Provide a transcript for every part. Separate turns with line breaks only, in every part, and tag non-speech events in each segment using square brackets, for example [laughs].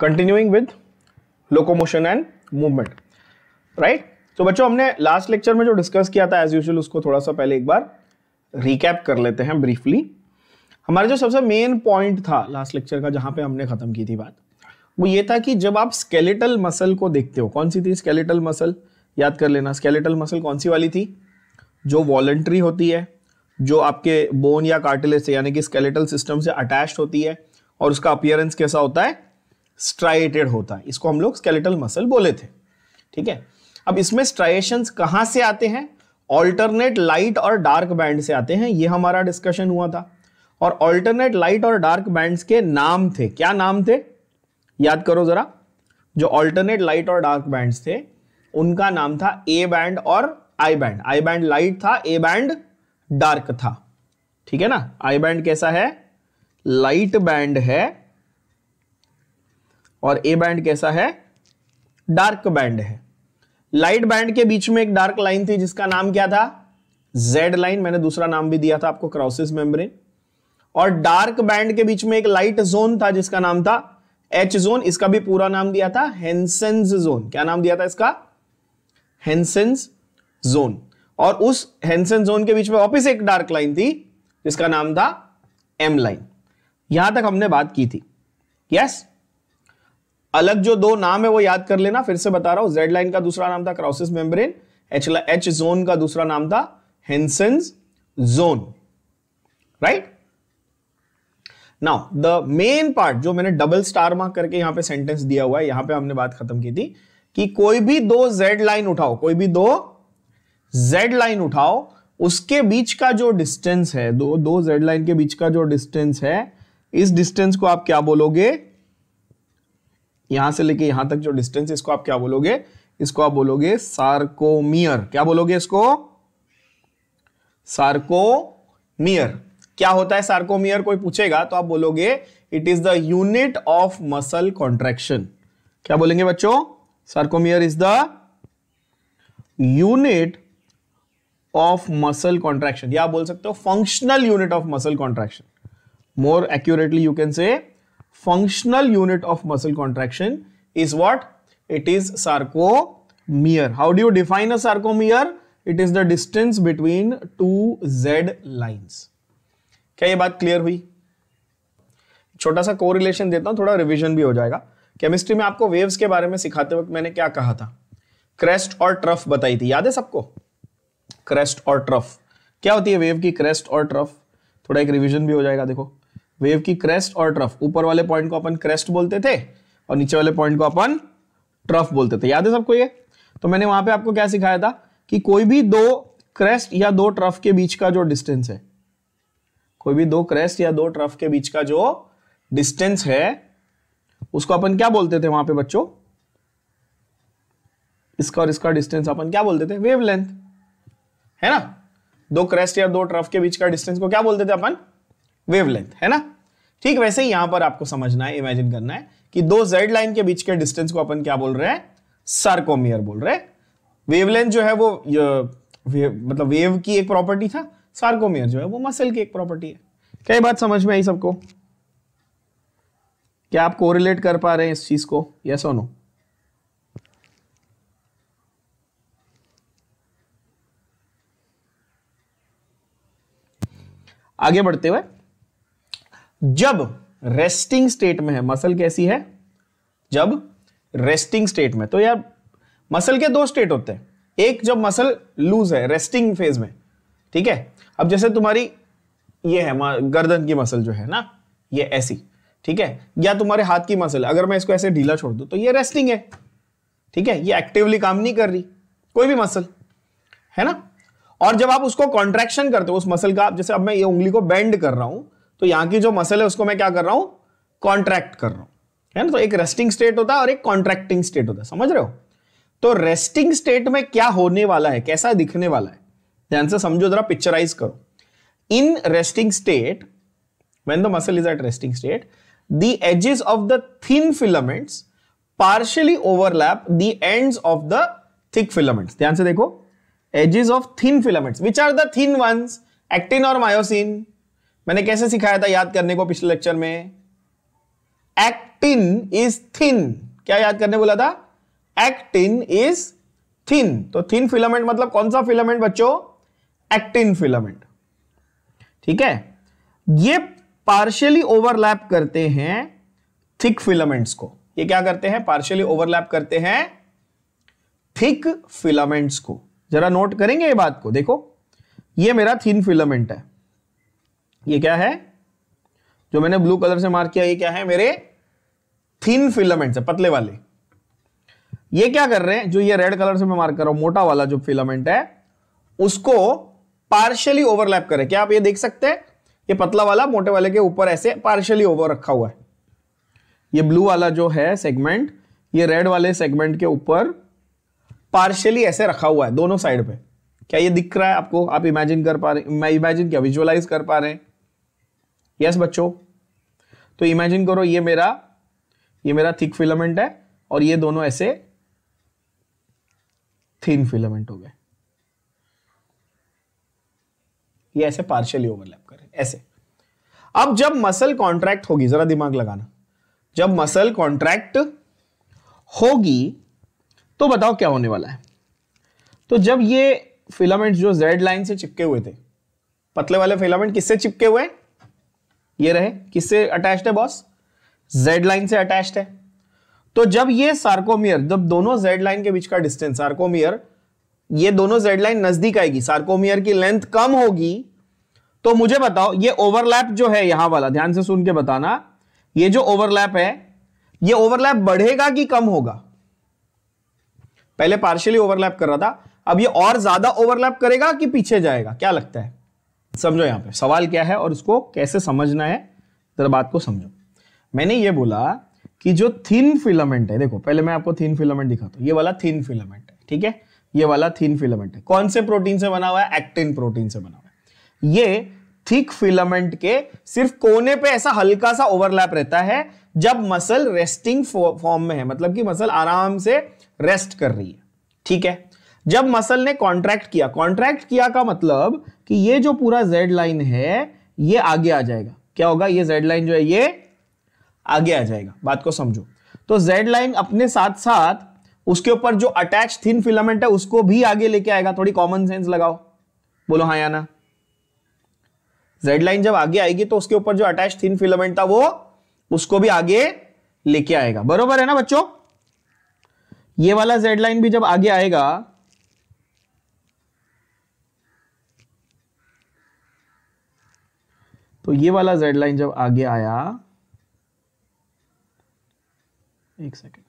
Continuing with locomotion and movement right तो बच्चों हमने लास्ट लेक्चर में जो डिस्कस किया था एज यूजल उसको थोड़ा सा पहले एक बार रिकैप कर लेते हैं ब्रीफली हमारा जो सबसे मेन पॉइंट था लास्ट लेक्चर का जहाँ पे हमने ख़त्म की थी बात वो ये था कि जब आप स्केलेटल मसल को देखते हो कौन सी थी स्केलेटल मसल याद कर लेना स्केलेटल मसल कौन सी वाली थी जो वॉलेंट्री होती है जो आपके बोन या कार्टिलेज से यानी कि स्केलेटल सिस्टम से अटैच होती है और उसका अपियरेंस कैसा होता है स्ट्राइटेड होता है इसको हम लोग स्केलेटल मसल बोले थे ठीक है अब इसमें स्ट्राइशन कहां से आते हैं ऑल्टरनेट लाइट और डार्क बैंड से आते हैं ये हमारा डिस्कशन हुआ था और ऑल्टरनेट लाइट और डार्क बैंड्स के नाम थे क्या नाम थे याद करो ज़रा जो ऑल्टरनेट लाइट और डार्क बैंड्स थे उनका नाम था ए बैंड और I band I band light था ए बैंड डार्क था ठीक है ना आई बैंड कैसा है लाइट बैंड है और ए बैंड कैसा है डार्क बैंड है लाइट बैंड के बीच में एक डार्क लाइन थी जिसका नाम क्या था जेड लाइन मैंने दूसरा नाम भी दिया था आपको क्रॉसिस मेम्ब्रेन और डार्क बैंड के बीच में एक लाइट जोन था जिसका नाम था एच जोन इसका भी पूरा नाम दिया था हेंसेंस जोन क्या नाम दिया था इसका हेंसेंस जोन और उस हेंसेंस जोन के बीच में वापिस एक डार्क लाइन थी जिसका नाम था एम लाइन यहां तक हमने बात की थी यस yes? अलग जो दो नाम है वो याद कर लेना फिर से बता रहा हूं जेड लाइन का दूसरा नाम था Krause's membrane H H zone का दूसरा नाम था Hensen zone right now the main part जो मैंने डबल स्टार मार्क करके यहां पे सेंटेंस दिया हुआ है यहां पे हमने बात खत्म की थी कि कोई भी दो जेड लाइन उठाओ कोई भी दो जेड लाइन उठाओ उसके बीच का जो डिस्टेंस है दो दो जेड लाइन के बीच का जो डिस्टेंस है इस डिस्टेंस को आप क्या बोलोगे यहां से लेके यहां तक जो डिस्टेंस इसको आप क्या बोलोगे इसको आप बोलोगे सार्कोमियर क्या बोलोगे इसको सार्कोमियर क्या होता है सार्कोमियर कोई पूछेगा तो आप बोलोगे it is the unit of muscle contraction क्या बोलेंगे बच्चों sarcomere is the unit of muscle contraction या बोल सकते हो functional unit of muscle contraction more accurately you can say functional unit of muscle contraction is what? It is sarcomere. How do you define a sarcomere? It is the distance between two Z lines. क्या ये बात clear हुई छोटा सा correlation देता हूँ थोड़ा revision भी हो जाएगा केमिस्ट्री में आपको वेव्स के बारे में सिखाते वक्त मैंने क्या कहा था क्रेस्ट और ट्रफ बताई थी याद है सबको क्रेस्ट और ट्रफ क्या होती है वेव की क्रेस्ट और ट्रफ थोड़ा एक रिवीजन भी हो जाएगा देखो वेव की क्रेस्ट और ट्रफ ऊपर वाले पॉइंट को अपन क्रेस्ट बोलते थे और नीचे वाले पॉइंट को अपन ट्रफ बोलते थे याद है सबको ये तो मैंने वहां पे आपको क्या सिखाया था कि कोई भी दो क्रेस्ट या दो ट्रफ के बीच का जो डिस्टेंस है कोई भी दो क्रेस्ट या दो ट्रफ के बीच का जो डिस्टेंस है उसको अपन क्या बोलते थे वहां पे बच्चों इसका और इसका डिस्टेंस अपन क्या बोलते थे वेवलेंथ है ना दो क्रेस्ट या दो ट्रफ के बीच का डिस्टेंस को क्या बोलते थे अपन वेवलेंथ है ना ठीक वैसे ही यहां पर आपको समझना है इमेजिन करना है कि दो जेड लाइन के बीच के डिस्टेंस को अपन क्या बोल रहे हैं सार्कोमियर बोल रहे वेवलेंथ जो है वो वे, मतलब वेव की एक प्रॉपर्टी था सार्कोमियर जो है वो मसल की एक प्रॉपर्टी है क्या बात समझ में आई सबको क्या आप कोरिलेट कर पा रहे हैं इस चीज को यस और नो आगे बढ़ते हुए जब रेस्टिंग स्टेट में है मसल कैसी है जब रेस्टिंग स्टेट में तो यार मसल के दो स्टेट होते हैं एक जब मसल लूज है रेस्टिंग फेज में ठीक है अब जैसे तुम्हारी ये है गर्दन की मसल जो है ना ये ऐसी ठीक है या तुम्हारे हाथ की मसल अगर मैं इसको ऐसे ढीला छोड़ दूं तो ये रेस्टिंग है ठीक है ये एक्टिवली काम नहीं कर रही कोई भी मसल है ना और जब आप उसको कॉन्ट्रेक्शन करते हो उस मसल का जैसे अब मैं ये उंगली को बेंड कर रहा हूं तो यहां की जो मसल है उसको मैं क्या कर रहा हूं कॉन्ट्रैक्ट कर रहा हूं है ना तो एक रेस्टिंग स्टेट होता है और एक कॉन्ट्रैक्टिंग स्टेट होता है समझ रहे हो तो रेस्टिंग स्टेट में क्या होने वाला है कैसा दिखने वाला है ध्यान से समझो जरा पिक्चराइज करो in resting state when the muscle is at resting state the edges of the thin filaments partially overlap the ends of the thick filaments ध्यान से देखो edges of thin filaments which are the thin ones actin और myosin मैंने कैसे सिखाया था याद करने को पिछले लेक्चर में एक्टिन इज थिन क्या याद करने बोला था एक्टिन इज थिन तो थिन फिलामेंट मतलब कौन सा फिलामेंट बच्चों एक्टिन फिलामेंट ठीक है ये पार्शियली ओवरलैप करते हैं थिक फिलामेंट्स को ये क्या करते हैं पार्शियली ओवरलैप करते हैं थिक फिलामेंट्स को जरा नोट करेंगे ये बात को देखो ये मेरा थिन फिलामेंट है ये क्या है जो मैंने ब्लू कलर से मार्क किया ये क्या है मेरे थिन फिलामेंट्स है पतले वाले ये क्या कर रहे हैं जो ये रेड कलर से मैं मार्क कर रहा हूं मोटा वाला जो फिलामेंट है उसको पार्शियली ओवरलैप करें क्या आप ये देख सकते हैं ये पतला वाला मोटे वाले के ऊपर ऐसे पार्शियली ओवर रखा हुआ है ये ब्लू वाला जो है सेगमेंट ये रेड वाले सेगमेंट के ऊपर पार्शियली ऐसे रखा हुआ है दोनों साइड पे क्या ये दिख रहा है आपको आप इमेजिन कर पा रहे मैं इमेजिन क्या विजुअलाइज कर पा रहे हैं यस बच्चों तो इमेजिन करो ये मेरा ये मेरा थिक फिलामेंट है और ये दोनों ऐसे थिन फिलामेंट हो गए ये ऐसे पार्शियली ओवरलैप करें ऐसे अब जब मसल कॉन्ट्रैक्ट होगी जरा दिमाग लगाना जब मसल कॉन्ट्रैक्ट होगी तो बताओ क्या होने वाला है तो जब ये फिलामेंट्स जो जेड लाइन से चिपके हुए थे पतले वाले फिलामेंट किससे चिपके हुए हैं ये रहे किससे अटैच है बॉस जेड लाइन से अटैच है तो जब ये सार्कोमियर जब दोनों जेड लाइन के बीच का डिस्टेंस सार्कोमियर ये दोनों जेड लाइन नजदीक आएगी सार्कोमियर की लेंथ कम होगी तो मुझे बताओ ये ओवरलैप जो है यहां वाला ध्यान से सुन के बताना ये जो ओवरलैप है ये ओवरलैप बढ़ेगा कि कम होगा पहले पार्शियली ओवरलैप कर रहा था अब ये और ज्यादा ओवरलैप करेगा कि पीछे जाएगा क्या लगता है समझो यहाँ पे सवाल क्या है और उसको कैसे समझना है जरा बात को समझो मैंने ये बोला कि जो थिन फिलामेंट है देखो पहले मैं आपको थिन फिलामेंट दिखाता हूँ ये वाला थिन फिलामेंट है ठीक है ये वाला थिन फिलामेंट है कौन से प्रोटीन से बना हुआ है एक्टिन प्रोटीन से बना हुआ है ये थिक फिलामेंट के सिर्फ कोने पे ऐसा हल्का सा ओवरलैप रहता है जब मसल रेस्टिंग फॉर्म में है मतलब कि मसल आराम से रेस्ट कर रही है ठीक है जब मसल ने कॉन्ट्रैक्ट किया कॉन्ट्रैक्ट किया का मतलब कि ये जो पूरा जेड लाइन है ये आगे आ जाएगा क्या होगा ये जेड लाइन जो है ये आगे आ जाएगा बात को समझो तो जेड लाइन अपने साथ साथ उसके ऊपर जो अटैच थिन फिलामेंट है उसको भी आगे लेके आएगा थोड़ी कॉमन सेंस लगाओ बोलो हाँ या ना जेड लाइन जब आगे आएगी तो उसके ऊपर जो अटैच थिन फिलामेंट था वो उसको भी आगे लेके आएगा बरोबर है ना बच्चों ये वाला जेड लाइन भी जब आगे आएगा तो ये वाला जेड लाइन जब आगे आया एक सेकेंड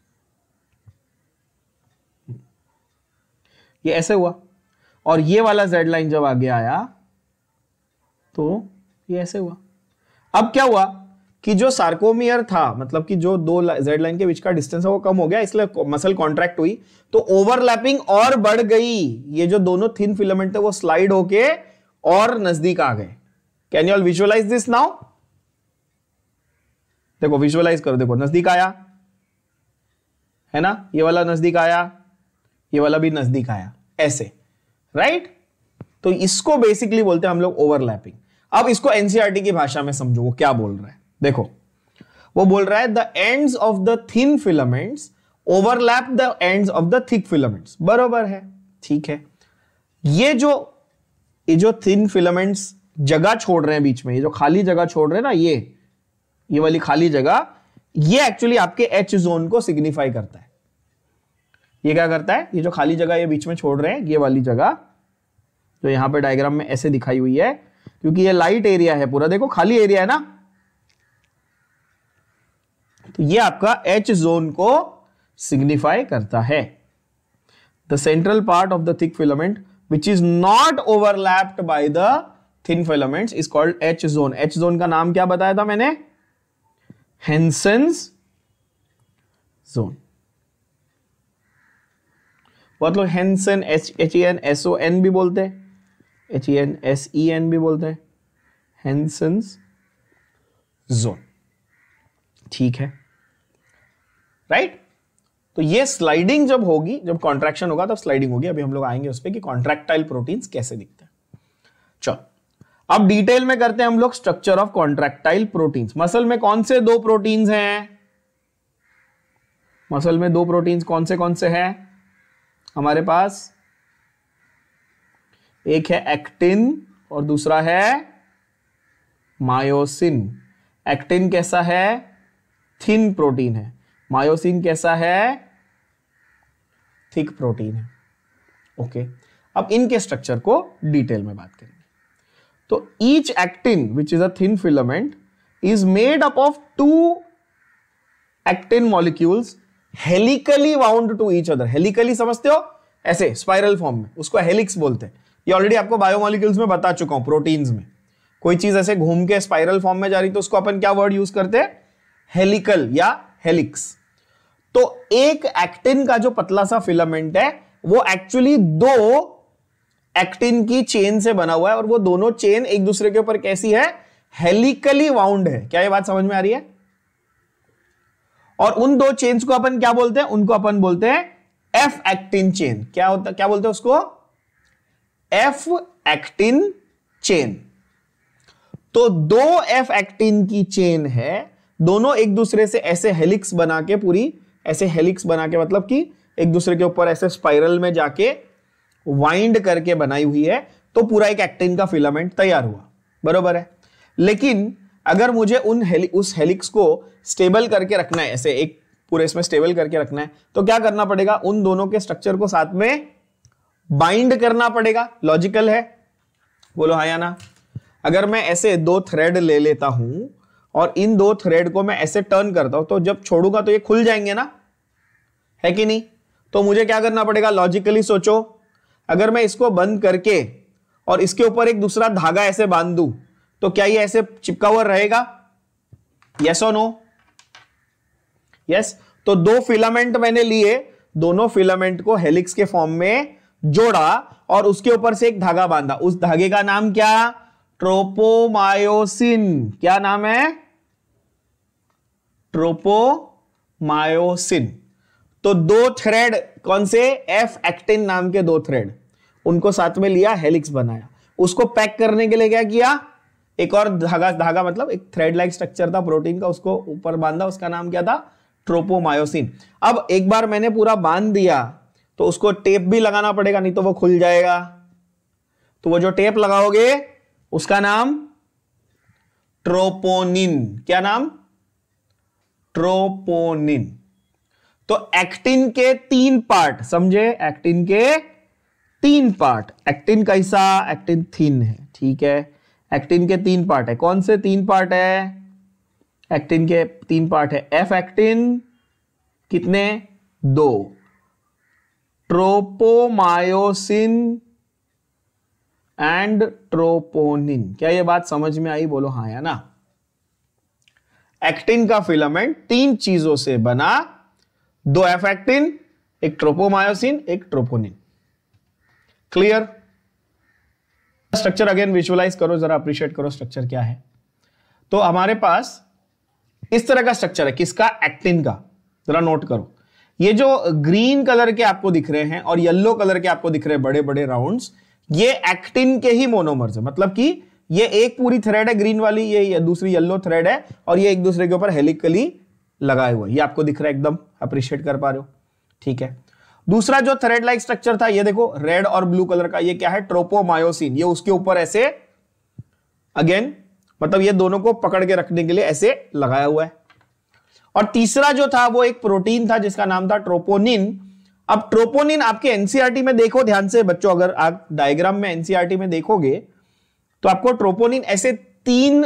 ये ऐसे हुआ और ये वाला जेड लाइन जब आगे आया तो ये ऐसे हुआ अब क्या हुआ कि जो सार्कोमियर था मतलब कि जो दो जेड लाइन के बीच का डिस्टेंस है वो कम हो गया इसलिए मसल कॉन्ट्रैक्ट हुई तो ओवरलैपिंग और बढ़ गई ये जो दोनों थिन फिलामेंट थे वो स्लाइड होके और नजदीक आ गए can you all visualise this now देखो विजुअलाइज करो देखो नजदीक आया है ना ये वाला नजदीक आया ये वाला भी नजदीक आया ऐसे राइट right? तो इसको बेसिकली बोलते हैं हम लोग ओवरलैपिंग अब इसको एनसीआरटी e की भाषा में समझो वो क्या बोल रहा है देखो वो बोल रहा है the end of the thin filaments overlap the end of the thick filaments बरोबर है ठीक है ये जो ये जो थिन फिलामेंट्स जगह छोड़ रहे हैं बीच में ये जो खाली जगह छोड़ रहे हैं ना ये ये वाली खाली जगह ये एक्चुअली आपके एच जोन को सिग्निफाई करता है ये क्या करता है ये जो खाली जगह ये बीच में छोड़ रहे हैं ये वाली जगह जो यहां पे डायग्राम में ऐसे दिखाई हुई है क्योंकि ये लाइट एरिया है पूरा देखो खाली एरिया है ना तो ये आपका एच जोन को सिग्निफाई करता है the central part of the thick filament which is not overlapped by the thin filaments is called H zone H zone का नाम क्या बताया था मैंने हेंसन्स जोन बहुत लोग Hensen H H E N S O N भी बोलते हैं H E N S E N भी बोलते हैं हेंसन्स जोन ठीक है राइट right? तो ये स्लाइडिंग जब होगी जब कॉन्ट्रैक्शन होगा तब स्लाइडिंग होगी अभी हम लोग आएंगे उस पर कि कॉन्ट्रैक्टाइल प्रोटीन्स कैसे दिखते हैं चलो अब डिटेल में करते हैं हम लोग structure of contractile proteins muscle में कौन से दो प्रोटीन्स हैं मसल में दो प्रोटीन्स कौन से कौन से हैं हमारे पास एक है एक्टिन और दूसरा है मायोसिन एक्टिन कैसा है थिन प्रोटीन है मायोसिन कैसा है थिक प्रोटीन है ओके अब इनके स्ट्रक्चर को डिटेल में बात करें तो each actin which is a thin filament is made up of two actin molecules helically wound to each other helically समझते हो ऐसे स्पाइरल फॉर्म में उसको हेलिक्स बोलते हैं ये ऑलरेडी आपको बायोमोलिक्यूल्स में बता चुका हूं प्रोटीन्स में कोई चीज ऐसे घूम के स्पाइरल फॉर्म में जा रही तो उसको अपन क्या वर्ड यूज करते हैं हेलिकल या हेलिक्स तो एक एक्टिन का जो पतला सा फिलामेंट है वो एक्चुअली दो एक्टिन की चेन से बना हुआ है और वो दोनों चेन एक दूसरे के ऊपर कैसी है हेलिकली वाउंड है क्या ये बात समझ में आ रही है और उन दो चेन्स को अपन क्या बोलते हैं उनको अपन बोलते हैं एफ एक्टिन चेन क्या होता क्या बोलते हैं उसको एफ एक्टिन चेन तो दो एफ एक्टिन की चेन है दोनों एक दूसरे से ऐसे हेलिक्स बना के पूरी ऐसे हेलिक्स बना के मतलब कि एक दूसरे के ऊपर ऐसे स्पाइरल में जाके वाइंड करके बनाई हुई है तो पूरा एक एक्टिन का फिलामेंट तैयार हुआ बरोबर है लेकिन अगर मुझे उन हेली, उस हेलिक्स को स्टेबल करके रखना है ऐसे एक पूरे इसमें स्टेबल करके रखना है तो क्या करना पड़ेगा उन दोनों के स्ट्रक्चर को साथ में बाइंड करना पड़ेगा लॉजिकल है बोलो हाँ या ना अगर मैं ऐसे दो थ्रेड ले लेता हूं और इन दो थ्रेड को मैं ऐसे टर्न करता हूं तो जब छोड़ूंगा तो ये खुल जाएंगे ना है कि नहीं तो मुझे क्या करना पड़ेगा लॉजिकली सोचो अगर मैं इसको बंद करके और इसके ऊपर एक दूसरा धागा ऐसे बांध दू तो क्या ये ऐसे चिपका हुआ रहेगा यस और नो यस तो दो फिलामेंट मैंने लिए दोनों फिलामेंट को हेलिक्स के फॉर्म में जोड़ा और उसके ऊपर से एक धागा बांधा उस धागे का नाम क्या ट्रोपोमायोसिन क्या नाम है ट्रोपोमायोसिन तो दो थ्रेड कौन से एफ एक्टिन नाम के दो थ्रेड उनको साथ में लिया हेलिक्स बनाया उसको पैक करने के लिए क्या किया एक और धागा धागा मतलब एक थ्रेड लाइक स्ट्रक्चर था प्रोटीन का उसको ऊपर बांधा उसका नाम क्या था ट्रोपोमायोसिन अब एक बार मैंने पूरा बांध दिया तो उसको टेप भी लगाना पड़ेगा नहीं तो वो खुल जाएगा तो वो जो टेप लगाओगे उसका नाम ट्रोपोनिन क्या नाम ट्रोपोनिन तो एक्टिन के तीन पार्ट समझे एक्टिन के तीन पार्ट एक्टिन कैसा एक्टिन थिन है ठीक है एक्टिन के तीन पार्ट है कौन से तीन पार्ट है एक्टिन के तीन पार्ट है एफ एक्टिन कितने दो ट्रोपोमायोसिन एंड ट्रोपोनिन क्या ये बात समझ में आई बोलो हाँ या ना एक्टिन का फिलामेंट तीन चीजों से बना दो एफेक्टिन एक ट्रोपोमायोसिन एक troponin clear structure again visualise करो जरा अप्रिशिएट करो स्ट्रक्चर क्या है तो हमारे पास इस तरह का स्ट्रक्चर है किसका एक्टिन का जरा नोट करो ये जो ग्रीन कलर के आपको दिख रहे हैं और येलो कलर के आपको दिख रहे हैं बड़े बड़े राउंड्स ये एक्टिन के ही मोनोमर्स है मतलब कि ये एक पूरी थ्रेड है ग्रीन वाली ये, ये दूसरी येलो थ्रेड है और ये एक दूसरे के ऊपर हेलिकली लगाए हुए ये आपको दिख रहा है एकदम अप्रिशिएट कर पा रहे हो ठीक है दूसरा जो थ्रेड लाइक स्ट्रक्चर था ये देखो रेड और ब्लू कलर का ये क्या है ट्रोपोमायोसिन ये उसके ऊपर ऐसे अगेन मतलब ये दोनों को पकड़ के रखने के लिए ऐसे लगाया हुआ है और तीसरा जो था वो एक प्रोटीन था जिसका नाम था ट्रोपोनिन अब ट्रोपोनिन आपके एनसीआरटी e में देखो ध्यान से बच्चों अगर आप डायग्राम में एनसीआरटी e में देखोगे तो आपको ट्रोपोनिन ऐसे तीन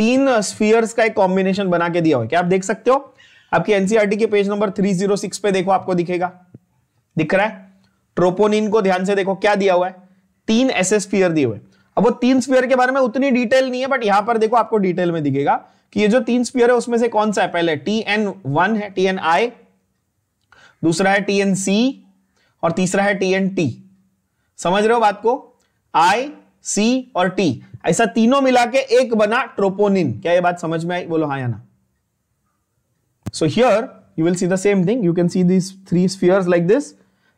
तीन स्फीयर्स का एक कॉम्बिनेशन बना के दिया हुआ है क्या आप देख सकते हो आपकी एनसीआरटी e के पेज नंबर 306 पे देखो आपको दिखेगा दिख रहा है ट्रोपोनिन को ध्यान से देखो क्या दिया हुआ है तीन एस स्पीयर दिए हुए अब वो तीन स्पीयर के बारे में उतनी डिटेल नहीं है बट यहां पर देखो आपको डिटेल में दिखेगा कि ये जो तीन स्पीयर है उसमें से कौन सा है पहले टी एन वन है टी एन आई दूसरा है टी एन सी और तीसरा है टी एन टी समझ रहे हो बात को आई सी और टी ऐसा तीनों मिला के एक बना ट्रोपोनिन क्या ये बात समझ में आई बोलो हाँ या ना so here you will see the same thing you can see this three spheres like this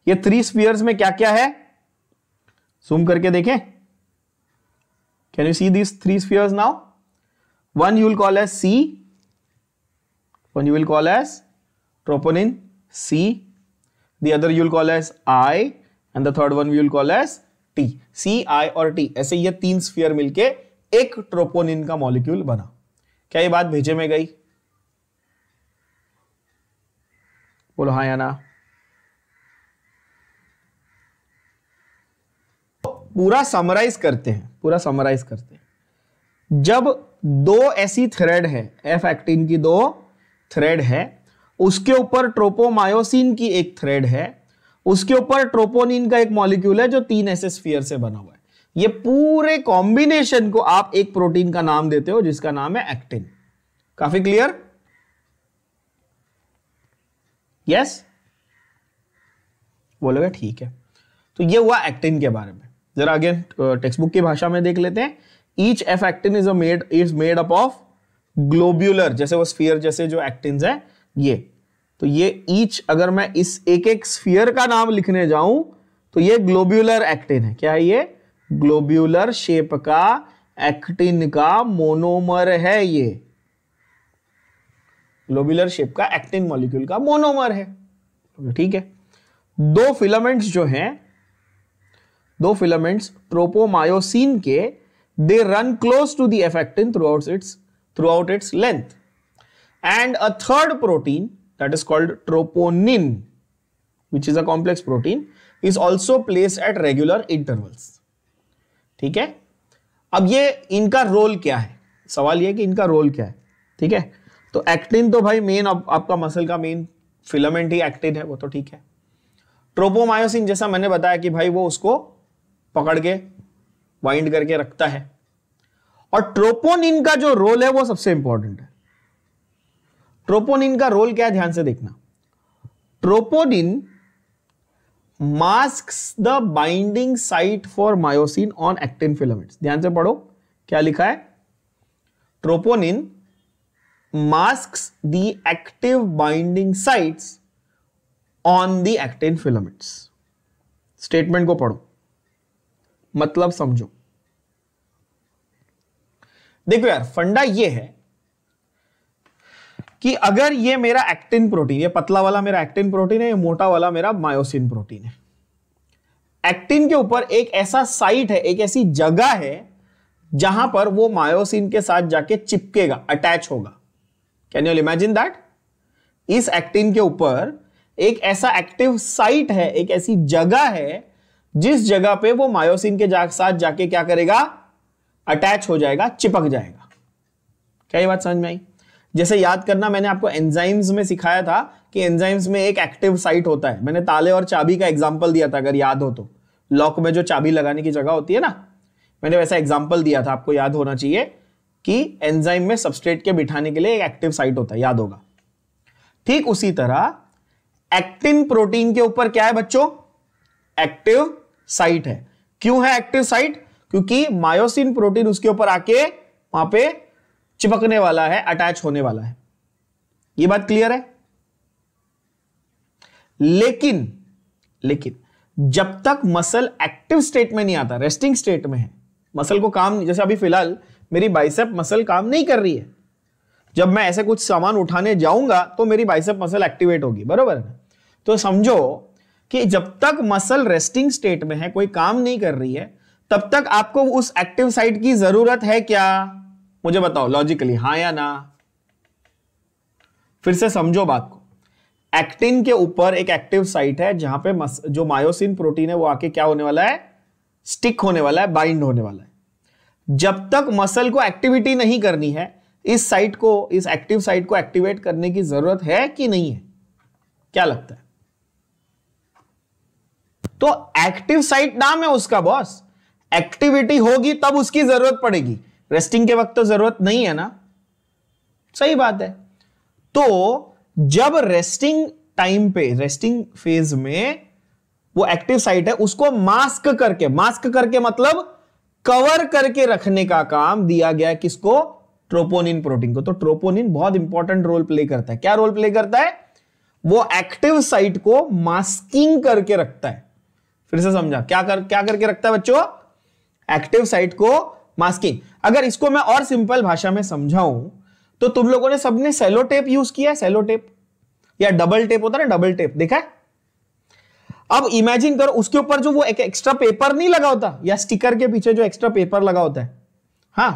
ये थ्री स्फीयर्स में क्या क्या है जूम करके देखें can you see this three spheres now one you will call as C one you will call as troponin C the other you will call as I and the third one we will T C I और T ऐसे ये तीन sphere मिलके एक troponin का molecule बना क्या ये बात भेजे में गई बोलो हाँ या ना पूरा समराइज करते हैं पूरा समराइज करते हैं जब दो ऐसी थ्रेड है एफ एक्टिन की दो थ्रेड है उसके ऊपर ट्रोपोमायोसिन की एक थ्रेड है उसके ऊपर ट्रोपोनिन का एक मॉलिक्यूल है जो तीन ऐसे स्फीयर से बना हुआ है ये पूरे कॉम्बिनेशन को आप एक प्रोटीन का नाम देते हो जिसका नाम है एक्टिन काफी क्लियर यस yes? बोलोगे ठीक है तो ये हुआ एक्टिन के बारे में जरा अगेन टेक्स्ट बुक की भाषा में देख लेते हैं each F actin is uh is made up of globular जैसे वो स्फीयर जैसे जो एक्टिन है ये तो ये ईच अगर मैं इस एक एक स्फीयर का नाम लिखने जाऊं तो ये ग्लोब्यूलर एक्टिन है क्या है ये ग्लोब्यूलर शेप का एक्टिन का मोनोमर है ये ग्लोब्यूलर शेप का एक्टिन मॉलिक्यूल का मोनोमर है ठीक है दो फिलामेंट्स जो हैं दो फिलामेंट्स ट्रोपोमायोसिन के they run close to the F actin throughout its throughout its length and a third protein that is called troponin, which is a complex protein, is also placed at regular intervals. ठीक है अब ये इनका role क्या है सवाल ये कि इनका रोल क्या है ठीक है तो एक्टिन तो भाई मेन आप, आपका मसल का मेन फिलामेंट ही एक्टिन है वो तो ठीक है ट्रोपोमायोसिन जैसा मैंने बताया कि भाई वो उसको पकड़ के वाइंड करके रखता है और ट्रोपोनिन का जो रोल है वो सबसे इंपॉर्टेंट है ट्रोपोनिन का रोल क्या है ध्यान से देखना troponin mask the binding site for myosin on actin filaments ध्यान से पढ़ो क्या लिखा है troponin mask the active binding site on the actin filaments statement को पढ़ो मतलब समझो देखो यार फंडा ये है कि अगर ये मेरा एक्टिन प्रोटीन ये पतला वाला मेरा एक्टिन प्रोटीन है ये मोटा वाला मेरा मायोसिन प्रोटीन है एक्टिन के ऊपर एक ऐसा साइट है एक ऐसी जगह है जहां पर वो मायोसिन के साथ जाके चिपकेगा अटैच होगा कैन यू इमेजिन दैट इस एक्टिन के ऊपर एक ऐसा एक्टिव साइट है एक ऐसी जगह है जिस जगह पे वो मायोसिन के जा, साथ जाके क्या करेगा अटैच हो जाएगा चिपक जाएगा क्या ये बात समझ में आई जैसे याद करना मैंने आपको एंजाइम्स में सिखाया था कि एंजाइम्स में एक एक्टिव साइट होता है मैंने ताले और चाबी का एग्जाम्पल दिया था अगर याद हो तो लॉक में जो चाबी लगाने की जगह होती है ना मैंने वैसा एग्जाम्पल दिया था आपको याद होना चाहिए कि एंजाइम में सबस्ट्रेट के बिठाने के लिए एक एक्टिव साइट होता है याद होगा ठीक उसी तरह एक्टिन प्रोटीन के ऊपर क्या है बच्चों एक्टिव साइट है क्यों है एक्टिव साइट क्योंकि मायोसिन प्रोटीन उसके ऊपर आके वहां पे चिपकने वाला है अटैच होने वाला है ये बात क्लियर है लेकिन लेकिन जब तक मसल एक्टिव स्टेट में नहीं आता रेस्टिंग स्टेट में है मसल को काम जैसे अभी फिलहाल मेरी बाइसेप मसल काम नहीं कर रही है जब मैं ऐसे कुछ सामान उठाने जाऊंगा तो मेरी बाइसेप मसल एक्टिवेट होगी बरोबर है तो समझो कि जब तक मसल रेस्टिंग स्टेट में है कोई काम नहीं कर रही है तब तक आपको उस एक्टिव साइट की जरूरत है क्या मुझे बताओ लॉजिकली हाँ या ना फिर से समझो बात को एक्टिन के ऊपर एक एक्टिव साइट है जहां पे मस, जो मायोसिन प्रोटीन है वो आके क्या होने वाला है स्टिक होने वाला है बाइंड होने वाला है जब तक मसल को एक्टिविटी नहीं करनी है इस साइट को इस एक्टिव साइट को एक्टिवेट करने की जरूरत है कि नहीं है क्या लगता है तो एक्टिव साइट नाम है उसका बॉस एक्टिविटी होगी तब उसकी जरूरत पड़ेगी रेस्टिंग के वक्त तो जरूरत नहीं है ना सही बात है तो जब रेस्टिंग टाइम पे रेस्टिंग फेज में वो एक्टिव साइट है उसको मास्क करके मास्क करके मतलब कवर करके रखने का काम दिया गया किसको ट्रोपोनिन प्रोटीन को तो ट्रोपोनिन बहुत इंपॉर्टेंट रोल प्ले करता है क्या रोल प्ले करता है वो एक्टिव साइट को मास्किंग करके रखता है फिर से समझा क्या कर क्या करके रखता है बच्चों एक्टिव साइट को मास्किंग अगर इसको मैं और सिंपल भाषा में समझाऊं तो तुम लोगों ने सबने सेलो टेप यूज किया है सेलो टेप या डबल टेप होता है ना डबल टेप देखा है अब इमेजिन करो उसके ऊपर जो वो एक एक्स्ट्रा पेपर नहीं लगा होता या स्टिकर के पीछे जो एक्स्ट्रा पेपर लगा होता है हाँ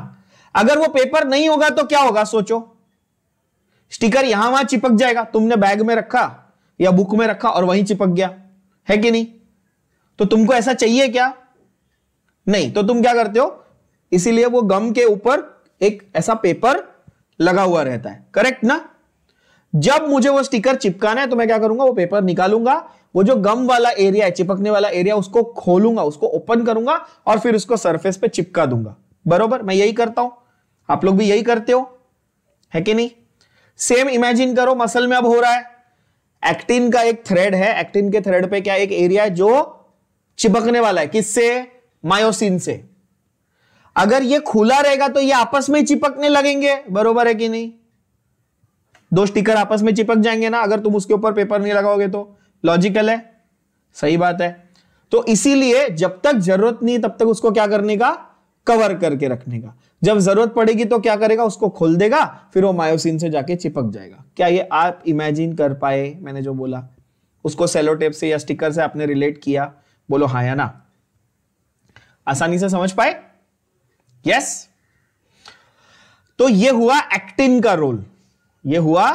अगर वो पेपर नहीं होगा तो क्या होगा सोचो स्टिकर यहां वहां चिपक जाएगा तुमने बैग में रखा या बुक में रखा और वहीं चिपक गया है कि नहीं तो तुमको ऐसा चाहिए क्या नहीं तो तुम क्या करते हो इसीलिए वो गम के ऊपर एक ऐसा पेपर लगा हुआ रहता है करेक्ट ना जब मुझे वो स्टिकर चिपकाना है तो मैं क्या करूंगा वो पेपर निकालूंगा वो जो गम वाला एरिया है चिपकने वाला एरिया उसको खोलूंगा उसको ओपन करूंगा और फिर उसको सरफेस पे चिपका दूंगा बरोबर मैं यही करता हूं आप लोग भी यही करते हो है कि नहीं सेम इमेजिन करो मसल में अब हो रहा है एक्टिन का एक थ्रेड है एक्टिन के थ्रेड पे क्या एक एरिया है जो चिपकने वाला है किससे मायोसिन से अगर ये खुला रहेगा तो ये आपस में चिपकने लगेंगे बरोबर है कि नहीं दो स्टिकर आपस में चिपक जाएंगे ना अगर तुम उसके ऊपर पेपर नहीं लगाओगे तो लॉजिकल है सही बात है तो इसीलिए जब तक जरूरत नहीं तब तक उसको क्या करने का कवर करके रखने का जब जरूरत पड़ेगी तो क्या करेगा उसको खोल देगा फिर वो मायोसिन से जाके चिपक जाएगा क्या ये आप इमेजिन कर पाए मैंने जो बोला उसको सेलो टेप से या स्टिकर से आपने रिलेट किया बोलो हाँ या ना आसानी से समझ पाए यस तो ये हुआ एक्टिन का रोल ये हुआ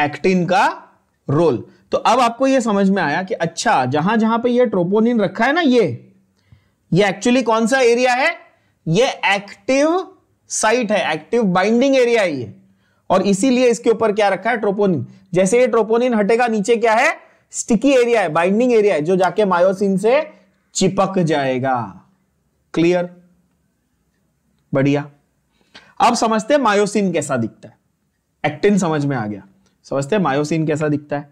एक्टिन का रोल तो अब आपको ये समझ में आया कि अच्छा जहां जहां पे ये ट्रोपोनिन रखा है ना ये ये एक्चुअली कौन सा एरिया है ये एक्टिव साइट है एक्टिव बाइंडिंग एरिया है ये और इसीलिए इसके ऊपर क्या रखा है ट्रोपोनिन जैसे ये ट्रोपोनिन हटेगा नीचे क्या है स्टिकी एरिया है बाइंडिंग एरिया है जो जाके मायोसिन से चिपक जाएगा क्लियर बढ़िया अब समझते हैं मायोसिन कैसा दिखता है एक्टिन समझ में आ गया समझते हैं मायोसिन कैसा दिखता है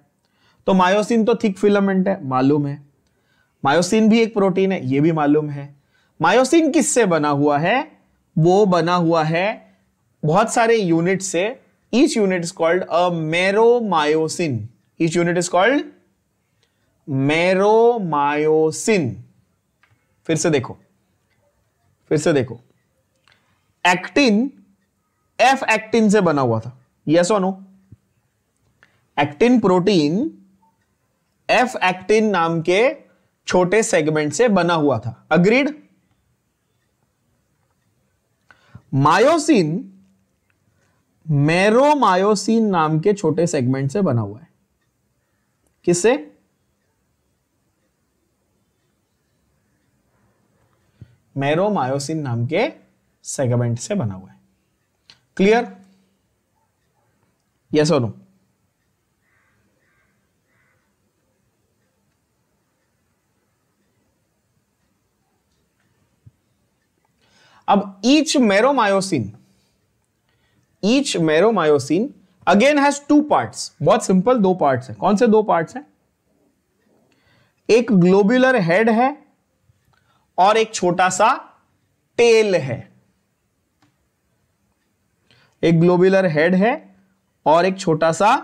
तो मायोसिन तो थिक फिलामेंट है मालूम है मायोसिन भी एक प्रोटीन है ये भी मालूम है मायोसिन किससे बना हुआ है वो बना हुआ है बहुत सारे यूनिट से each unit is called a meromyosin each unit is called meromyosin फिर से देखो फिर से देखो एक्टिन एफ एक्टिन से बना हुआ था यस और no actin protein F actin नाम के छोटे सेगमेंट से बना हुआ था अग्रीड मायोसिन मेरोमायोसिन नाम के छोटे सेगमेंट से बना हुआ है किससे मेरोमायोसिन नाम के सेगमेंट से बना हुआ है क्लियर यस और नो अब each meromyosin each meromyosin again has two parts बहुत सिंपल दो पार्ट्स हैं कौन से दो पार्ट्स हैं एक ग्लोबुलर हेड है और एक छोटा सा टेल है एक ग्लोबुलर हेड है और एक छोटा सा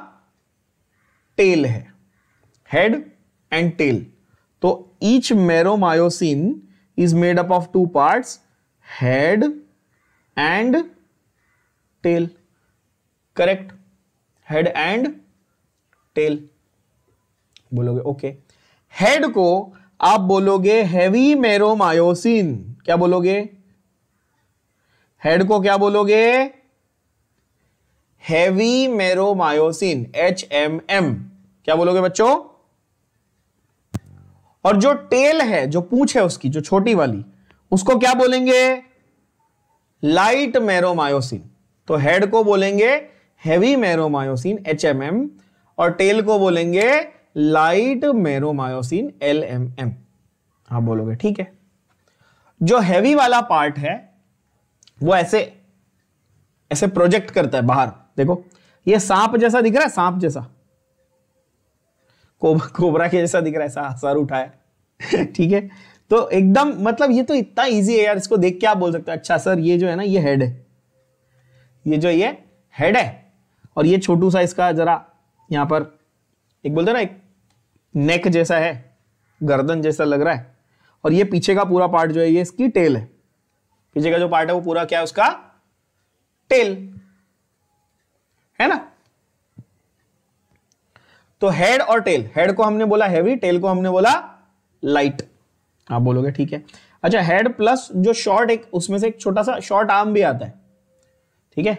टेल है हेड एंड टेल तो each meromyosin is made up of two parts head and tail correct head and tail बोलोगे ओके हेड को आप बोलोगे हैवी मेरोमायोसिन क्या बोलोगे हेड को क्या बोलोगे heavy meromyosin H M M क्या बोलोगे बच्चों और जो टेल है जो पूछ है उसकी जो छोटी वाली उसको क्या बोलेंगे लाइट मेरोमायोसिन तो हेड को बोलेंगे heavy meromyosin H M M और टेल को बोलेंगे light meromyosin L M M आप बोलोगे ठीक है जो हैवी वाला पार्ट है वो ऐसे ऐसे प्रोजेक्ट करता है बाहर देखो ये सांप जैसा दिख रहा है सांप जैसा कोब, कोबरा के जैसा दिख रहा है सा, सर है [laughs] ठीक है तो एकदम मतलब ये तो इतना इजी है यार इसको देख के आप बोल सकते हो अच्छा सर ये जो है ना ये हेड है ये जो ये हेड है और ये छोटू सा इसका जरा यहां पर एक बोलते ना एक नेक जैसा है गर्दन जैसा लग रहा है और ये पीछे का पूरा पार्ट जो है ये इसकी टेल है पीछे का जो पार्ट है वो पूरा क्या है उसका टेल तो हेड और टेल हेड को हमने बोला हैवी टेल को हमने बोला लाइट आप बोलोगे ठीक है अच्छा हेड प्लस जो शॉर्ट एक उसमें से एक छोटा सा शॉर्ट आर्म भी आता है ठीक है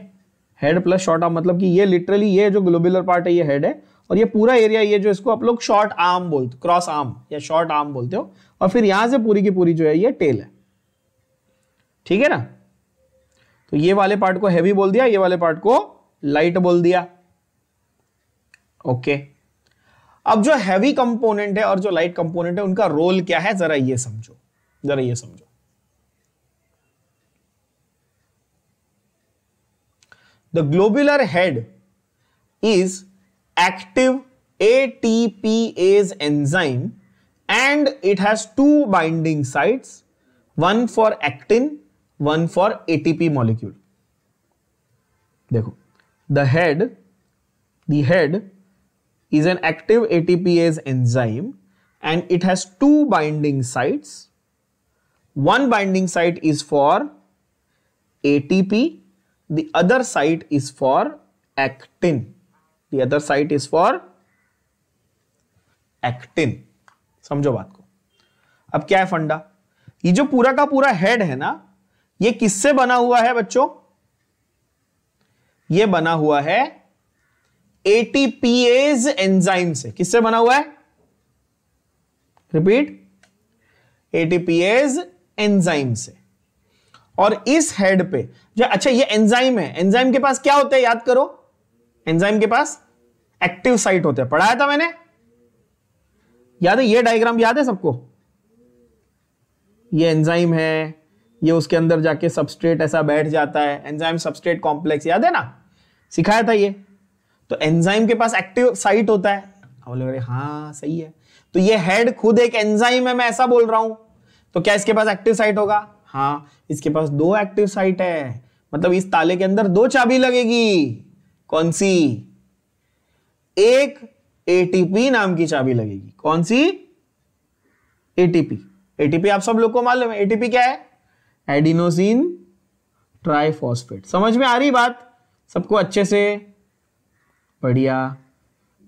हेड प्लस शॉर्ट आर्म मतलब कि ये लिटरली ये जो ग्लोबुलर पार्ट है ये हेड है और ये पूरा एरिया ये जो इसको आप लोग शॉर्ट आर्म बोलते क्रॉस आर्म या शॉर्ट आर्म बोलते हो और फिर यहां से पूरी की पूरी जो है ये टेल है ठीक है ना तो ये वाले पार्ट को हैवी बोल दिया ये वाले पार्ट को लाइट बोल दिया ओके okay. अब जो हैवी कंपोनेंट है और जो लाइट कंपोनेंट है उनका रोल क्या है जरा ये समझो जरा ये समझो the globular head is active A T P as enzyme and it has two binding site one for actin one for a ATP molecule देखो the head the head is an active ATPase enzyme and it has two binding sites. One binding site is for ATP, the other site is for actin. The other site is for actin. समझो बात को अब क्या है फंडा ये जो पूरा का पूरा हेड है ना ये किससे बना हुआ है बच्चों ये बना हुआ है एटीपीएज एंजाइम से किससे बना हुआ है रिपीट एटीपीएज एंजाइम से और इस हेड पे जो अच्छा ये एंजाइम है एंजाइम के पास क्या होते हैं याद करो एंजाइम के पास एक्टिव साइट होते हैं पढ़ाया था मैंने याद है ये डायग्राम याद है सबको ये एंजाइम है ये उसके अंदर जाके सबस्ट्रेट ऐसा बैठ जाता है एंजाइम सबस्ट्रेट कॉम्प्लेक्स याद है ना सिखाया था ये तो एंजाइम के पास एक्टिव साइट होता है बोले हाँ सही है तो ये हेड खुद एक एंजाइम है मैं ऐसा बोल रहा हूं तो क्या इसके पास एक्टिव साइट होगा हाँ इसके पास दो एक्टिव साइट है मतलब इस ताले के अंदर दो चाबी लगेगी कौन सी एक एटीपी नाम की चाबी लगेगी कौन सी एटीपी एटीपी आप सब लोग को मालूम है एटीपी क्या है एडिनोसिन ट्राइफॉस्फेट समझ में आ रही बात सबको अच्छे से बढ़िया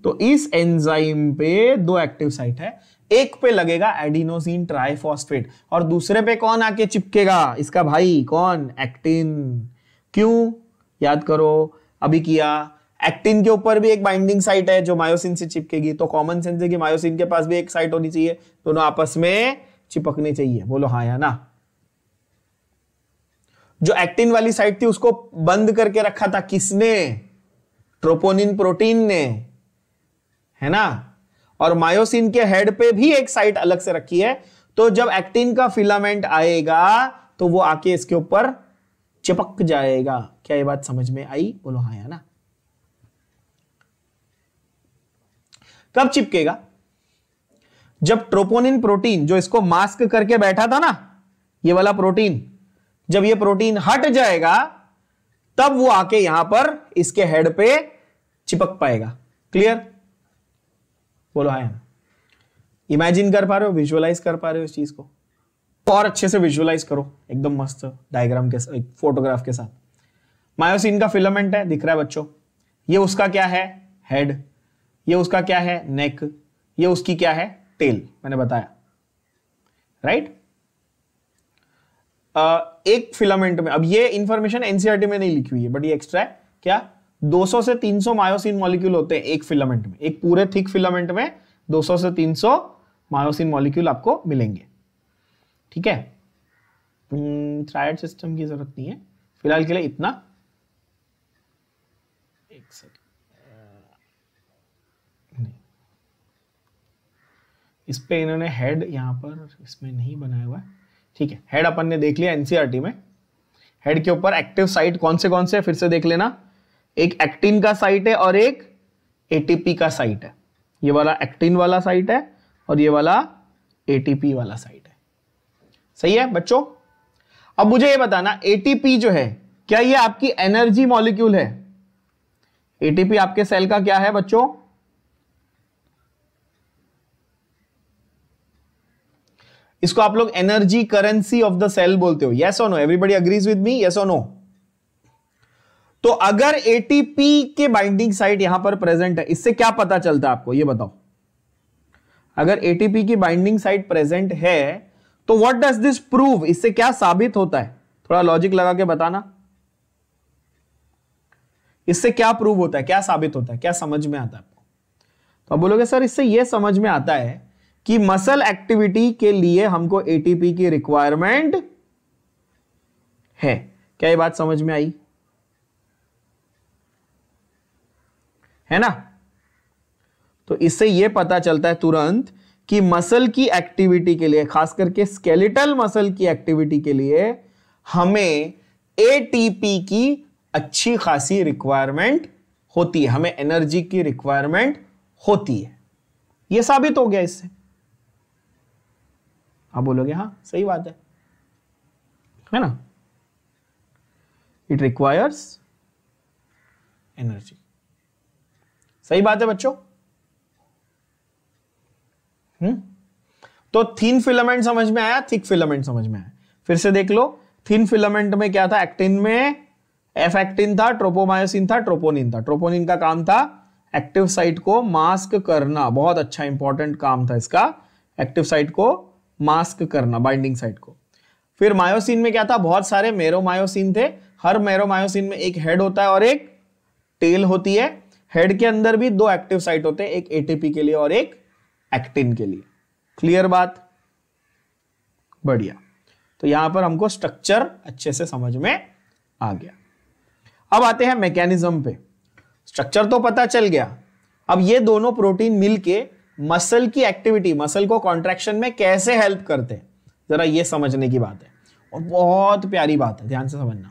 तो इस एंजाइम पे दो एक्टिव साइट है एक पे लगेगा एडिनोसिन ट्राइफॉस्फेट और दूसरे पे कौन आके चिपकेगा इसका भाई कौन एक्टिन क्यों याद करो अभी किया एक्टिन के ऊपर भी एक बाइंडिंग साइट है जो मायोसिन से चिपकेगी तो कॉमन सेंस है कि मायोसिन के पास भी एक साइट होनी चाहिए दोनों तो आपस में चिपकने चाहिए बोलो हाँ या ना जो एक्टिन वाली साइट थी उसको बंद करके रखा था किसने ट्रोपोनिन प्रोटीन ने है ना और मायोसिन के हेड पे भी एक साइट अलग से रखी है तो जब एक्टिन का फिलामेंट आएगा तो वो आके इसके ऊपर चिपक जाएगा क्या ये बात समझ में आई बोलो हाँ है ना कब चिपकेगा जब ट्रोपोनिन प्रोटीन जो इसको मास्क करके बैठा था ना ये वाला प्रोटीन जब ये प्रोटीन हट जाएगा तब वो आके यहां पर इसके हेड पे चिपक पाएगा क्लियर बोलो हाय इमेजिन कर पा रहे हो विजुअलाइज कर पा रहे हो इस चीज को और अच्छे से विजुअलाइज करो एकदम मस्त डायग्राम के साथ फोटोग्राफ के साथ मायोसिन का फिलामेंट है दिख रहा है बच्चों ये उसका क्या है हेड ये उसका क्या है नेक ये उसकी क्या है टेल मैंने बताया राइट right? uh, एक फिलामेंट में अब ये इंफॉर्मेशन एनसीआरटी e में नहीं लिखी हुई है बट ये एक्स्ट्रा है क्या 200 से 300 मायोसिन मॉलिक्यूल होते हैं एक फिलामेंट में एक पूरे थिक फिलामेंट में 200 से 300 मायोसिन मॉलिक्यूल आपको मिलेंगे ठीक है थ्राइड सिस्टम हम्म, की जरूरत नहीं है फिलहाल के लिए इतना एक सेकेंड इस पे इन्होंने हेड यहाँ पर इसमें नहीं बनाया हुआ है ठीक है हेड अपन ने देख लिया एनसीआरटी e में हेड के ऊपर एक्टिव साइट कौन से कौन से फिर से देख लेना एक एक्टिन का साइट है और एक एटीपी का साइट है ये वाला एक्टिन वाला साइट है और ये वाला एटीपी वाला साइट है सही है बच्चों अब मुझे ये बताना एटीपी जो है क्या ये आपकी एनर्जी मॉलिक्यूल है एटीपी आपके सेल का क्या है बच्चों इसको आप लोग energy currency of the cell बोलते हो यस और no everybody agrees with me yes और नो तो अगर एटीपी के बाइंडिंग साइट यहां पर प्रेजेंट है इससे क्या पता चलता है आपको ये बताओ अगर एटीपी की बाइंडिंग साइट प्रेजेंट है तो व्हाट डज दिस प्रूव इससे क्या साबित होता है थोड़ा लॉजिक लगा के बताना इससे क्या प्रूव होता है क्या साबित होता है क्या समझ में आता है आपको तो आप बोलोगे सर इससे यह समझ में आता है कि मसल एक्टिविटी के लिए हमको एटीपी की रिक्वायरमेंट है क्या ये बात समझ में आई है ना तो इससे यह पता चलता है तुरंत कि मसल की एक्टिविटी के लिए खास करके स्केलेटल मसल की एक्टिविटी के लिए हमें एटीपी की अच्छी खासी रिक्वायरमेंट होती है हमें एनर्जी की रिक्वायरमेंट होती है यह साबित हो गया इससे आप बोलोगे हाँ सही बात है है ना इट रिक्वायर्स एनर्जी सही बात है बच्चों हम्म? तो थीन फिलामेंट समझ में आया थिक फिलामेंट समझ में आया फिर से देख लो थीन फिलामेंट में क्या था एक्टिन में एफ एक्टिन था ट्रोपोमायोसिन था ट्रोपोनिन था ट्रोपोनिन का काम था एक्टिव साइट को मास्क करना बहुत अच्छा इंपॉर्टेंट काम था इसका एक्टिव साइट को मास्क करना बाइंडिंग साइट को फिर मायोसिन में क्या था बहुत सारे मेरोमायोसिन थे हर मेरोमायोसिन में एक हेड होता है और एक टेल होती है हेड के अंदर भी दो एक्टिव साइट होते हैं एक एटीपी के लिए और एक एक्टिन के लिए क्लियर बात बढ़िया तो यहां पर हमको स्ट्रक्चर अच्छे से समझ में आ गया अब आते हैं मैकेनिज्म पे स्ट्रक्चर तो पता चल गया अब ये दोनों प्रोटीन मिलके मसल की एक्टिविटी मसल को कॉन्ट्रेक्शन में कैसे हेल्प करते हैं जरा ये समझने की बात है और बहुत प्यारी बात है ध्यान से समझना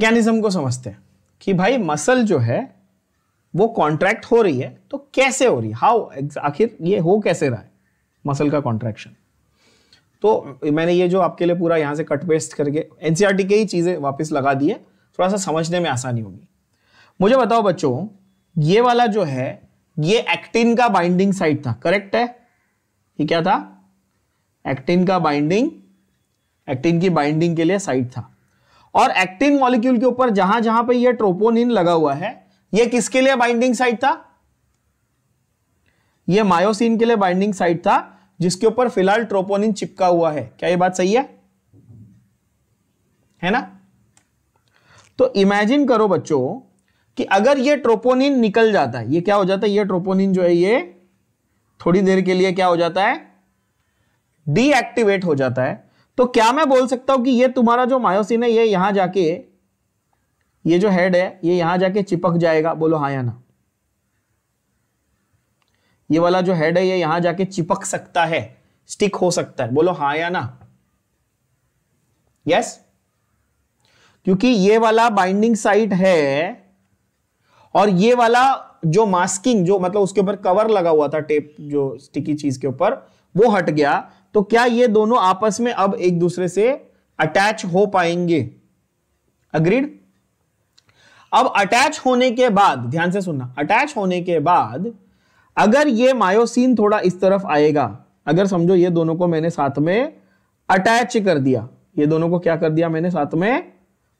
मैकेनिज्म को समझते हैं कि भाई मसल जो है वो कॉन्ट्रैक्ट हो रही है तो कैसे हो रही है हाउ आखिर ये हो कैसे रहा है मसल का कॉन्ट्रैक्शन तो मैंने ये जो आपके लिए पूरा यहाँ से कट पेस्ट करके एन e के ही चीज़ें वापस लगा दी है थोड़ा सा समझने में आसानी होगी मुझे बताओ बच्चों ये वाला जो है ये एक्टिन का बाइंडिंग साइट था करेक्ट है ये क्या था एक्टिन का बाइंडिंग एक्टिन की बाइंडिंग के लिए साइट था और एक्टिन मॉलिक्यूल के ऊपर जहां जहां पे ये ट्रोपोनिन लगा हुआ है ये किसके लिए बाइंडिंग साइट था ये मायोसिन के लिए बाइंडिंग साइट था जिसके ऊपर फिलहाल ट्रोपोनिन चिपका हुआ है क्या ये बात सही है है ना तो इमेजिन करो बच्चों कि अगर ये ट्रोपोनिन निकल जाता है ये क्या हो जाता है ये ट्रोपोनिन जो है ये थोड़ी देर के लिए क्या हो जाता है डीएक्टिवेट हो जाता है तो क्या मैं बोल सकता हूं कि ये तुम्हारा जो मायोसिन है ये यहां जाके ये जो हेड है ये यहां जाके चिपक जाएगा बोलो हाँ या ना ये वाला जो हेड है ये यहां जाके चिपक सकता है स्टिक हो सकता है बोलो हाँ या ना यस क्योंकि ये वाला बाइंडिंग साइट है और ये वाला जो मास्किंग जो मतलब उसके ऊपर कवर लगा हुआ था टेप जो स्टिकी चीज के ऊपर वो हट गया तो क्या ये दोनों आपस में अब एक दूसरे से अटैच हो पाएंगे अग्रीड अब अटैच होने के बाद ध्यान से सुनना अटैच होने के बाद अगर ये मायोसिन थोड़ा इस तरफ आएगा अगर समझो ये दोनों को मैंने साथ में अटैच कर दिया ये दोनों को क्या कर दिया मैंने साथ में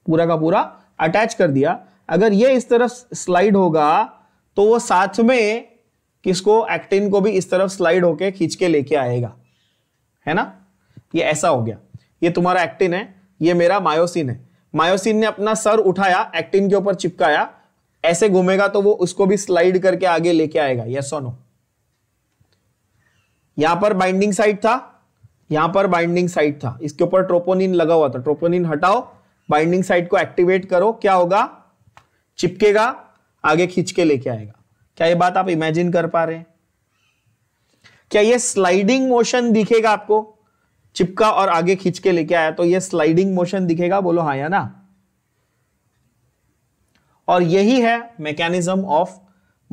पूरा का पूरा अटैच कर दिया अगर ये इस तरफ स्लाइड होगा तो वो साथ में किसको एक्टिन को भी इस तरफ स्लाइड होके खींच के लेके आएगा है ना ये ऐसा हो गया ये तुम्हारा एक्टिन है ये मेरा मायोसिन है मायोसिन ने अपना सर उठाया एक्टिन के ऊपर चिपकाया ऐसे घूमेगा तो वो उसको भी स्लाइड करके आगे लेके आएगा यस और यहां पर बाइंडिंग साइट था यहां पर बाइंडिंग साइट था इसके ऊपर ट्रोपोनिन लगा हुआ था ट्रोपोनिन हटाओ बाइंडिंग साइट को एक्टिवेट करो क्या होगा चिपकेगा आगे खींच के लेके आएगा क्या ये बात आप इमेजिन कर पा रहे हैं क्या ये स्लाइडिंग मोशन दिखेगा आपको चिपका और आगे खींच के लेके आया तो ये स्लाइडिंग मोशन दिखेगा बोलो हाँ या ना और यही है मैकेनिज्म ऑफ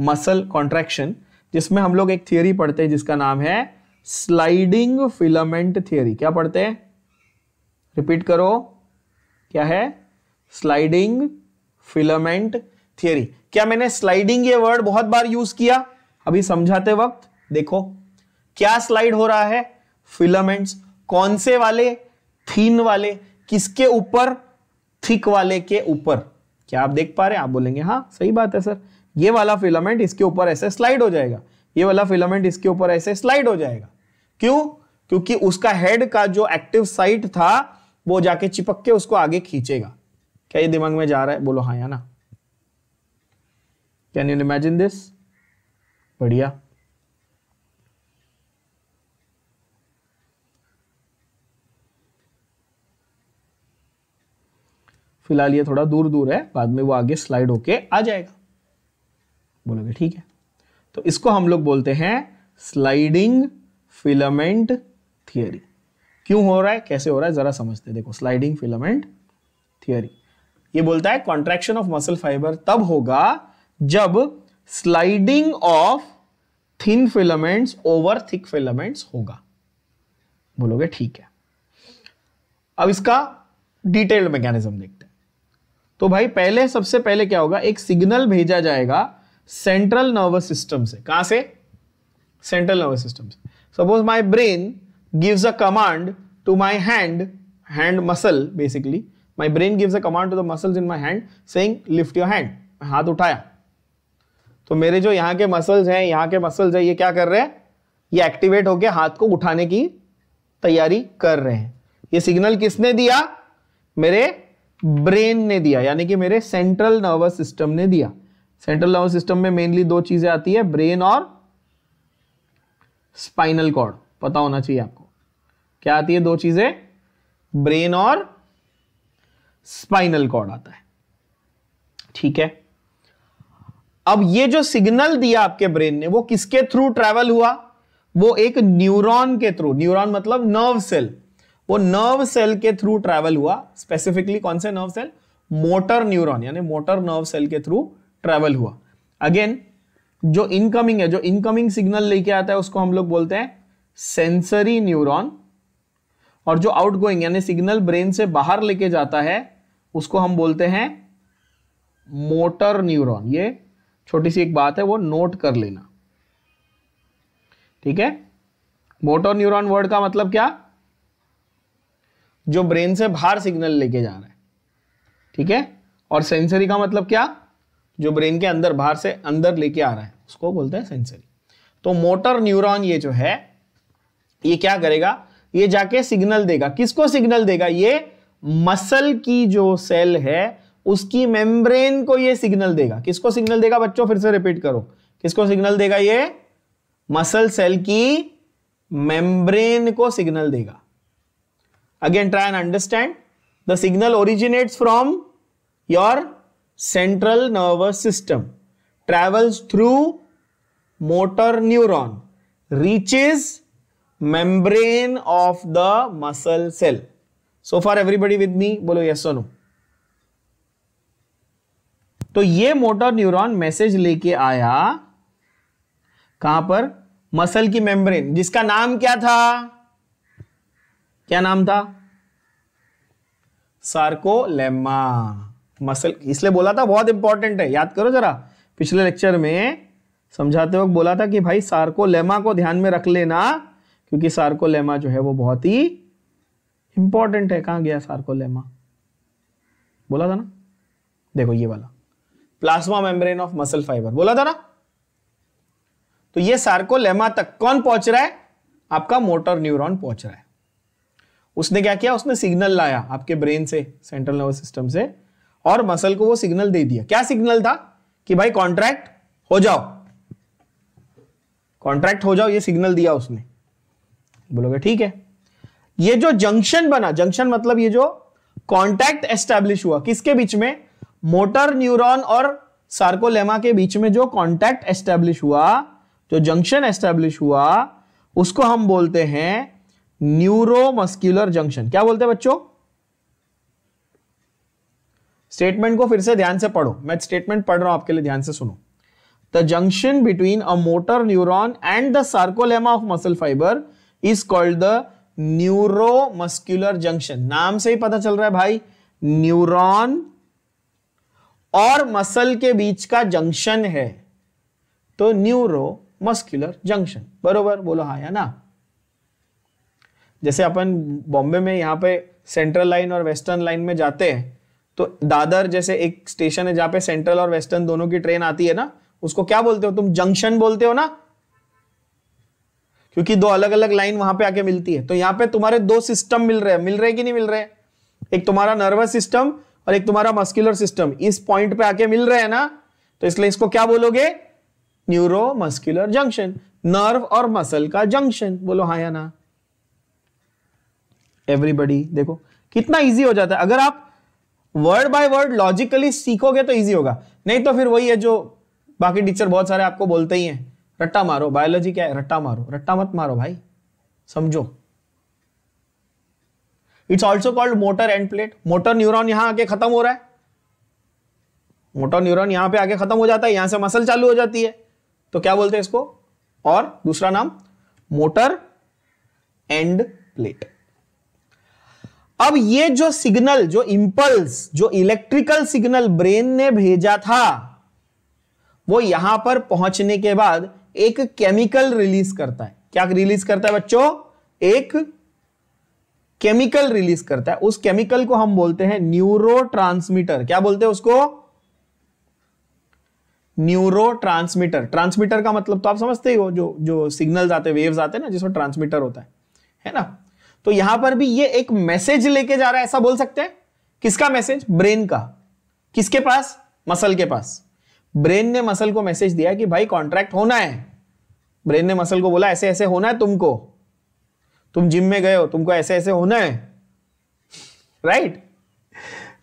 मसल कॉन्ट्रैक्शन जिसमें हम लोग एक थियोरी पढ़ते हैं जिसका नाम है स्लाइडिंग फिलामेंट थियोरी क्या पढ़ते हैं रिपीट करो क्या है स्लाइडिंग फिलामेंट थियोरी क्या मैंने स्लाइडिंग ये वर्ड बहुत बार यूज किया अभी समझाते वक्त देखो क्या स्लाइड हो रहा है फिलामेंट्स कौन से वाले थीन वाले किसके ऊपर थिक वाले के ऊपर क्या आप देख पा रहे हैं आप बोलेंगे हाँ सही बात है सर ये वाला फिलामेंट इसके ऊपर ऐसे स्लाइड हो जाएगा ये वाला फिलामेंट इसके ऊपर ऐसे स्लाइड हो जाएगा क्यों क्योंकि उसका हेड का जो एक्टिव साइट था वो जाके चिपक के उसको आगे खींचेगा क्या ये दिमाग में जा रहा है बोलो हाँ या ना कैन यू इमेजिन दिस बढ़िया फिलहाल ये थोड़ा दूर दूर है बाद में वो आगे स्लाइड होके आ जाएगा बोलोगे ठीक है तो इसको हम लोग बोलते हैं स्लाइडिंग फिलामेंट थियरी क्यों हो रहा है कैसे हो रहा है जरा समझते हैं देखो स्लाइडिंग फिलामेंट थियरी ये बोलता है कॉन्ट्रेक्शन ऑफ मसल फाइबर तब होगा जब sliding of thin filaments over thick filaments होगा बोलोगे ठीक है अब इसका डिटेल्ड मैकेनिज्म देखते तो भाई पहले सबसे पहले क्या होगा एक सिग्नल भेजा जाएगा सेंट्रल नर्वस सिस्टम से कहां से सेंट्रल नर्वस सिस्टम से suppose my brain gives a command to my hand hand muscle basically my brain gives a command to the muscles in my hand saying lift your hand हाथ उठाया तो मेरे जो यहां के मसल्स हैं यहां के मसल्स हैं ये क्या कर रहे हैं ये एक्टिवेट होकर हाथ को उठाने की तैयारी कर रहे हैं ये सिग्नल किसने दिया मेरे ब्रेन ने दिया यानी कि मेरे सेंट्रल नर्वस सिस्टम ने दिया सेंट्रल नर्वस सिस्टम में मेनली दो चीजें आती है ब्रेन और स्पाइनल कॉर्ड पता होना चाहिए आपको क्या आती है दो चीजें ब्रेन और स्पाइनल कॉर्ड आता है ठीक है अब ये जो सिग्नल दिया आपके ब्रेन ने वो किसके थ्रू ट्रेवल हुआ वो एक न्यूरॉन के थ्रू न्यूरॉन मतलब नर्व सेल वो नर्व सेल के थ्रू ट्रेवल हुआ स्पेसिफिकली कौन से नर्व सेल मोटर न्यूरॉन यानी मोटर नर्व सेल के थ्रू ट्रेवल हुआ अगेन जो इनकमिंग है जो इनकमिंग सिग्नल लेके आता है उसको हम लोग बोलते हैं सेंसरी न्यूरॉन और जो आउटगोइंग यानी सिग्नल ब्रेन से बाहर लेके जाता है उसको हम बोलते हैं मोटर न्यूरॉन ये छोटी सी एक बात है वो नोट कर लेना ठीक है मोटर न्यूरॉन वर्ड का मतलब क्या जो ब्रेन से बाहर सिग्नल लेके जा रहा है ठीक है और सेंसरी का मतलब क्या जो ब्रेन के अंदर बाहर से अंदर लेके आ रहा है उसको बोलते हैं सेंसरी तो मोटर न्यूरॉन ये जो है ये क्या करेगा ये जाके सिग्नल देगा किसको सिग्नल देगा ये मसल की जो सेल है उसकी मेम्ब्रेन को ये सिग्नल देगा किसको सिग्नल देगा बच्चों फिर से रिपीट करो किसको सिग्नल देगा ये मसल सेल की मेम्ब्रेन को सिग्नल देगा Again, try and understand. The signal originates from your central nervous system, travels through motor neuron, reaches membrane of the muscle cell. So far everybody with me, bolo yes or no. तो ये motor neuron message लेके आया कहां पर muscle की membrane जिसका नाम क्या था क्या नाम था सार्कोलेमा मसल इसलिए बोला था बहुत इंपॉर्टेंट है याद करो जरा पिछले लेक्चर में समझाते वक्त बोला था कि भाई सार्कोलेमा को ध्यान में रख लेना क्योंकि सार्कोलेमा जो है वो बहुत ही इंपॉर्टेंट है कहां गया सार्कोलेमा बोला था ना देखो ये वाला plasma membrane of muscle fibre बोला था ना तो ये सार्कोलेमा तक कौन पहुंच रहा है आपका मोटर न्यूरॉन पहुंच रहा है उसने क्या किया उसने सिग्नल लाया आपके ब्रेन से सेंट्रल नर्वस सिस्टम से और मसल को वो सिग्नल दे दिया क्या सिग्नल था कि भाई कॉन्ट्रैक्ट हो जाओ कॉन्ट्रैक्ट हो जाओ ये सिग्नल दिया उसने बोलोगे ठीक है ये जो जंक्शन बना जंक्शन मतलब ये जो कॉन्टैक्ट एस्टेब्लिश हुआ किसके बीच में मोटर न्यूरॉन और सार्कोलेमा के बीच में जो कॉन्टैक्ट एस्टेब्लिश हुआ जो जंक्शन एस्टेब्लिश हुआ उसको हम बोलते हैं न्यूरोमस्क्यूलर जंक्शन क्या बोलते हैं बच्चों स्टेटमेंट को फिर से ध्यान से पढ़ो मैं स्टेटमेंट पढ़ रहा हूं आपके लिए ध्यान से सुनो the junction between a motor neuron and the sarcolemma of muscle fibre is called the neuromuscular junction नाम से ही पता चल रहा है भाई न्यूरोन और मसल के बीच का जंक्शन है तो न्यूरो मस्क्यूलर जंक्शन बरोबर बोलो हाँ या ना जैसे अपन बॉम्बे में यहाँ पे सेंट्रल लाइन और वेस्टर्न लाइन में जाते हैं तो दादर जैसे एक स्टेशन है जहाँ पे सेंट्रल और वेस्टर्न दोनों की ट्रेन आती है ना उसको क्या बोलते हो तुम जंक्शन बोलते हो ना क्योंकि दो अलग अलग लाइन वहां पे आके मिलती है तो यहाँ पे तुम्हारे दो सिस्टम मिल रहे हैं मिल रहे कि नहीं मिल रहे एक तुम्हारा नर्वस सिस्टम और एक तुम्हारा मस्कुलर सिस्टम इस पॉइंट पे आके मिल रहे हैं ना तो इसलिए इसको क्या बोलोगे न्यूरो मस्कुलर जंक्शन नर्व और मसल का जंक्शन बोलो हाँ या ना एवरीबडी देखो कितना ईजी हो जाता है अगर आप वर्ड बाय वर्ड लॉजिकली सीखोगे तो ईजी होगा नहीं तो फिर वही है जो बाकी टीचर बहुत सारे आपको बोलते ही हैं रट्टा मारो बायोलॉजी क्या है रट्टा मारो रट्टा मत मारो भाई समझो it's also called motor end plate motor neuron यहां आके खत्म हो रहा है मोटर न्यूरॉन यहां पे आके खत्म हो जाता है यहां से मसल चालू हो जाती है तो क्या बोलते हैं इसको और दूसरा नाम मोटर एंड प्लेट अब ये जो सिग्नल जो इंपल्स जो इलेक्ट्रिकल सिग्नल ब्रेन ने भेजा था वो यहां पर पहुंचने के बाद एक केमिकल रिलीज करता है क्या रिलीज करता है बच्चों एक केमिकल रिलीज करता है उस केमिकल को हम बोलते हैं न्यूरो क्या बोलते हैं उसको न्यूरो ट्रांसमीटर ट्रांसमीटर का मतलब तो आप समझते ही हो जो जो सिग्नल आते वेव्स आते हैं ना जिसमें ट्रांसमीटर होता है है ना तो यहां पर भी ये एक मैसेज लेके जा रहा है ऐसा बोल सकते हैं किसका मैसेज ब्रेन का किसके पास मसल के पास ब्रेन ने मसल को मैसेज दिया कि भाई कॉन्ट्रैक्ट होना है ब्रेन ने मसल को बोला ऐसे ऐसे होना है तुमको तुम जिम में गए हो तुमको ऐसे ऐसे होना है राइट right?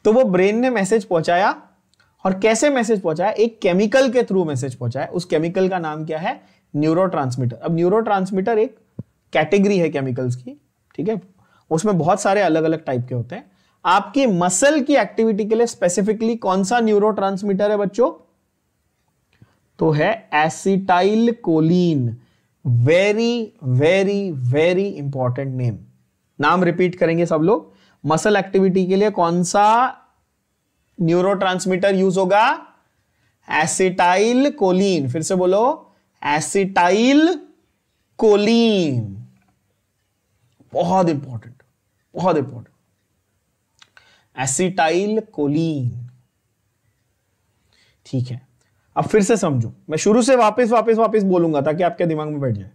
तो वो ब्रेन ने मैसेज पहुंचाया और कैसे मैसेज पहुंचाया एक केमिकल के थ्रू मैसेज पहुंचाया उस केमिकल का नाम क्या है न्यूरोट्रांसमीटर अब न्यूरोट्रांसमीटर एक कैटेगरी है केमिकल्स की ठीक है उसमें बहुत सारे अलग अलग टाइप के होते हैं आपकी मसल की एक्टिविटी के लिए स्पेसिफिकली कौन सा न्यूरो है बच्चों तो है acetylcholine very very very important name नाम रिपीट करेंगे सब लोग मसल एक्टिविटी के लिए कौन सा न्यूरो यूज होगा एसिटाइल कोलिन फिर से बोलो एसिटाइल कोलिन बहुत इंपॉर्टेंट बहुत इंपॉर्टेंट एसिटाइल कोलीन ठीक है अब फिर से समझो मैं शुरू से वापस वापस वापस बोलूंगा ताकि आपके दिमाग में बैठ जाए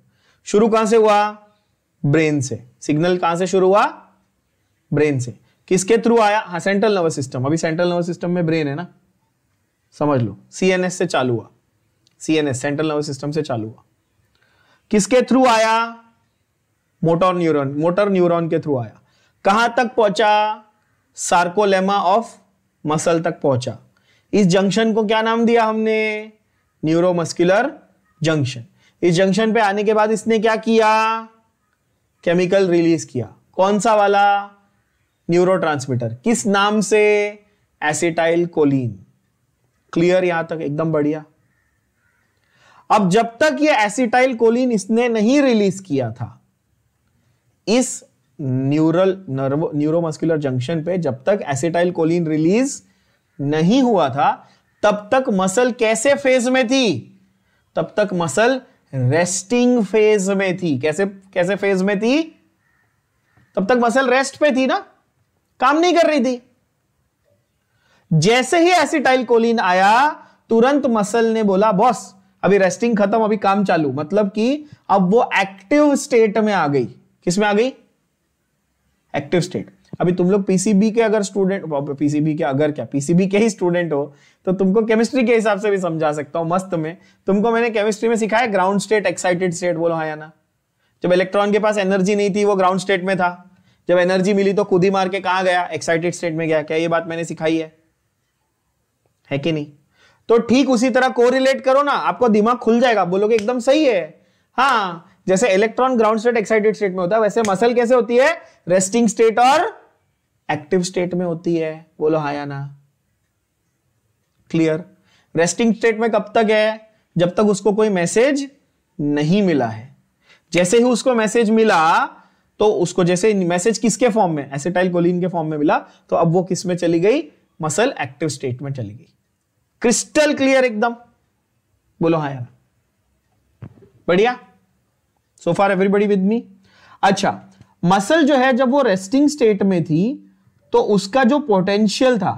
शुरू कहां से हुआ ब्रेन से सिग्नल कहां से शुरू हुआ ब्रेन से किसके थ्रू आया हाँ सेंट्रल नर्वस सिस्टम अभी सेंट्रल नर्वस सिस्टम में ब्रेन है ना समझ लो सीएनएस से चालू हुआ सीएनएस सेंट्रल नर्वस सिस्टम से चालू हुआ किसके थ्रू आया मोटर न्यूरॉन मोटर न्यूरॉन के थ्रू आया कहां तक पहुंचा सार्कोलेमा ऑफ मसल तक पहुंचा इस जंक्शन को क्या नाम दिया हमने न्यूरोमस्कुलर जंक्शन इस जंक्शन पे आने के बाद इसने क्या किया केमिकल रिलीज किया कौन सा वाला न्यूरोट्रांसमीटर किस नाम से एसिटाइल कोलिन क्लियर यहां तक एकदम बढ़िया अब जब तक ये एसिटाइल कोलिन इसने नहीं रिलीज किया था इस न्यूरल न्यूरोमस्कुलर जंक्शन पे जब तक एसिटाइल कोलिन रिलीज नहीं हुआ था तब तक मसल कैसे फेज में थी तब तक मसल रेस्टिंग फेज में थी कैसे कैसे फेज में थी तब तक मसल रेस्ट पे थी ना काम नहीं कर रही थी जैसे ही एसिटाइल कोलिन आया तुरंत मसल ने बोला बॉस अभी रेस्टिंग खत्म अभी काम चालू मतलब कि अब वो एक्टिव स्टेट में आ गई किस में आ गई एक्टिव स्टेट अभी तुम लोग पीसीबी के अगर स्टूडेंट पीसीबी के अगर क्या पीसीबी के ही स्टूडेंट हो तो तुमको केमिस्ट्री के हिसाब से भी समझा सकता हूं मस्त में तुमको मैंने केमिस्ट्री में सिखाया ग्राउंड स्टेट एक्साइटेड स्टेट बोलो हाँ ना जब इलेक्ट्रॉन के पास एनर्जी नहीं थी वो ग्राउंड स्टेट में था जब एनर्जी मिली तो खुद ही मार के कहा गया एक्साइटेड स्टेट में गया क्या ये बात मैंने सिखाई है है कि नहीं तो ठीक उसी तरह कोरिलेट करो ना आपको दिमाग खुल जाएगा बोलोगे एकदम सही है हाँ जैसे electron ground state excited state में होता है वैसे मसल कैसे होती है रेस्टिंग स्टेट और एक्टिव स्टेट में होती है बोलो हा या ना क्लियर रेस्टिंग स्टेट में कब तक है जब तक उसको कोई मैसेज नहीं मिला है जैसे ही उसको मैसेज मिला तो उसको जैसे मैसेज किसके फॉर्म में एसिटाइल कोलिन के फॉर्म में मिला तो अब वो किस में चली गई मसल एक्टिव स्टेट में चली गई क्रिस्टल क्लियर एकदम बोलो हाँ यार बढ़िया सो फार एवरीबडी विद मी अच्छा मसल जो है जब वो रेस्टिंग स्टेट में थी तो उसका जो पोटेंशियल था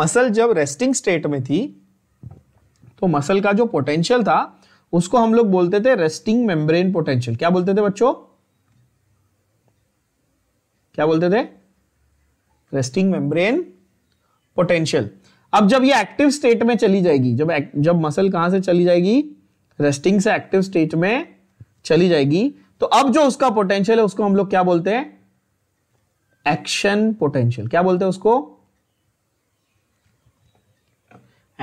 मसल जब रेस्टिंग स्टेट में थी तो मसल का जो पोटेंशियल था उसको हम लोग बोलते थे रेस्टिंग मेम्ब्रेन पोटेंशियल क्या बोलते थे बच्चों क्या बोलते थे रेस्टिंग मेम्ब्रेन पोटेंशियल अब जब ये एक्टिव स्टेट में चली जाएगी जब जब मसल कहां से चली जाएगी रेस्टिंग से एक्टिव स्टेट में चली जाएगी तो अब जो उसका पोटेंशियल है उसको हम लोग क्या बोलते हैं एक्शन पोटेंशियल क्या बोलते हैं उसको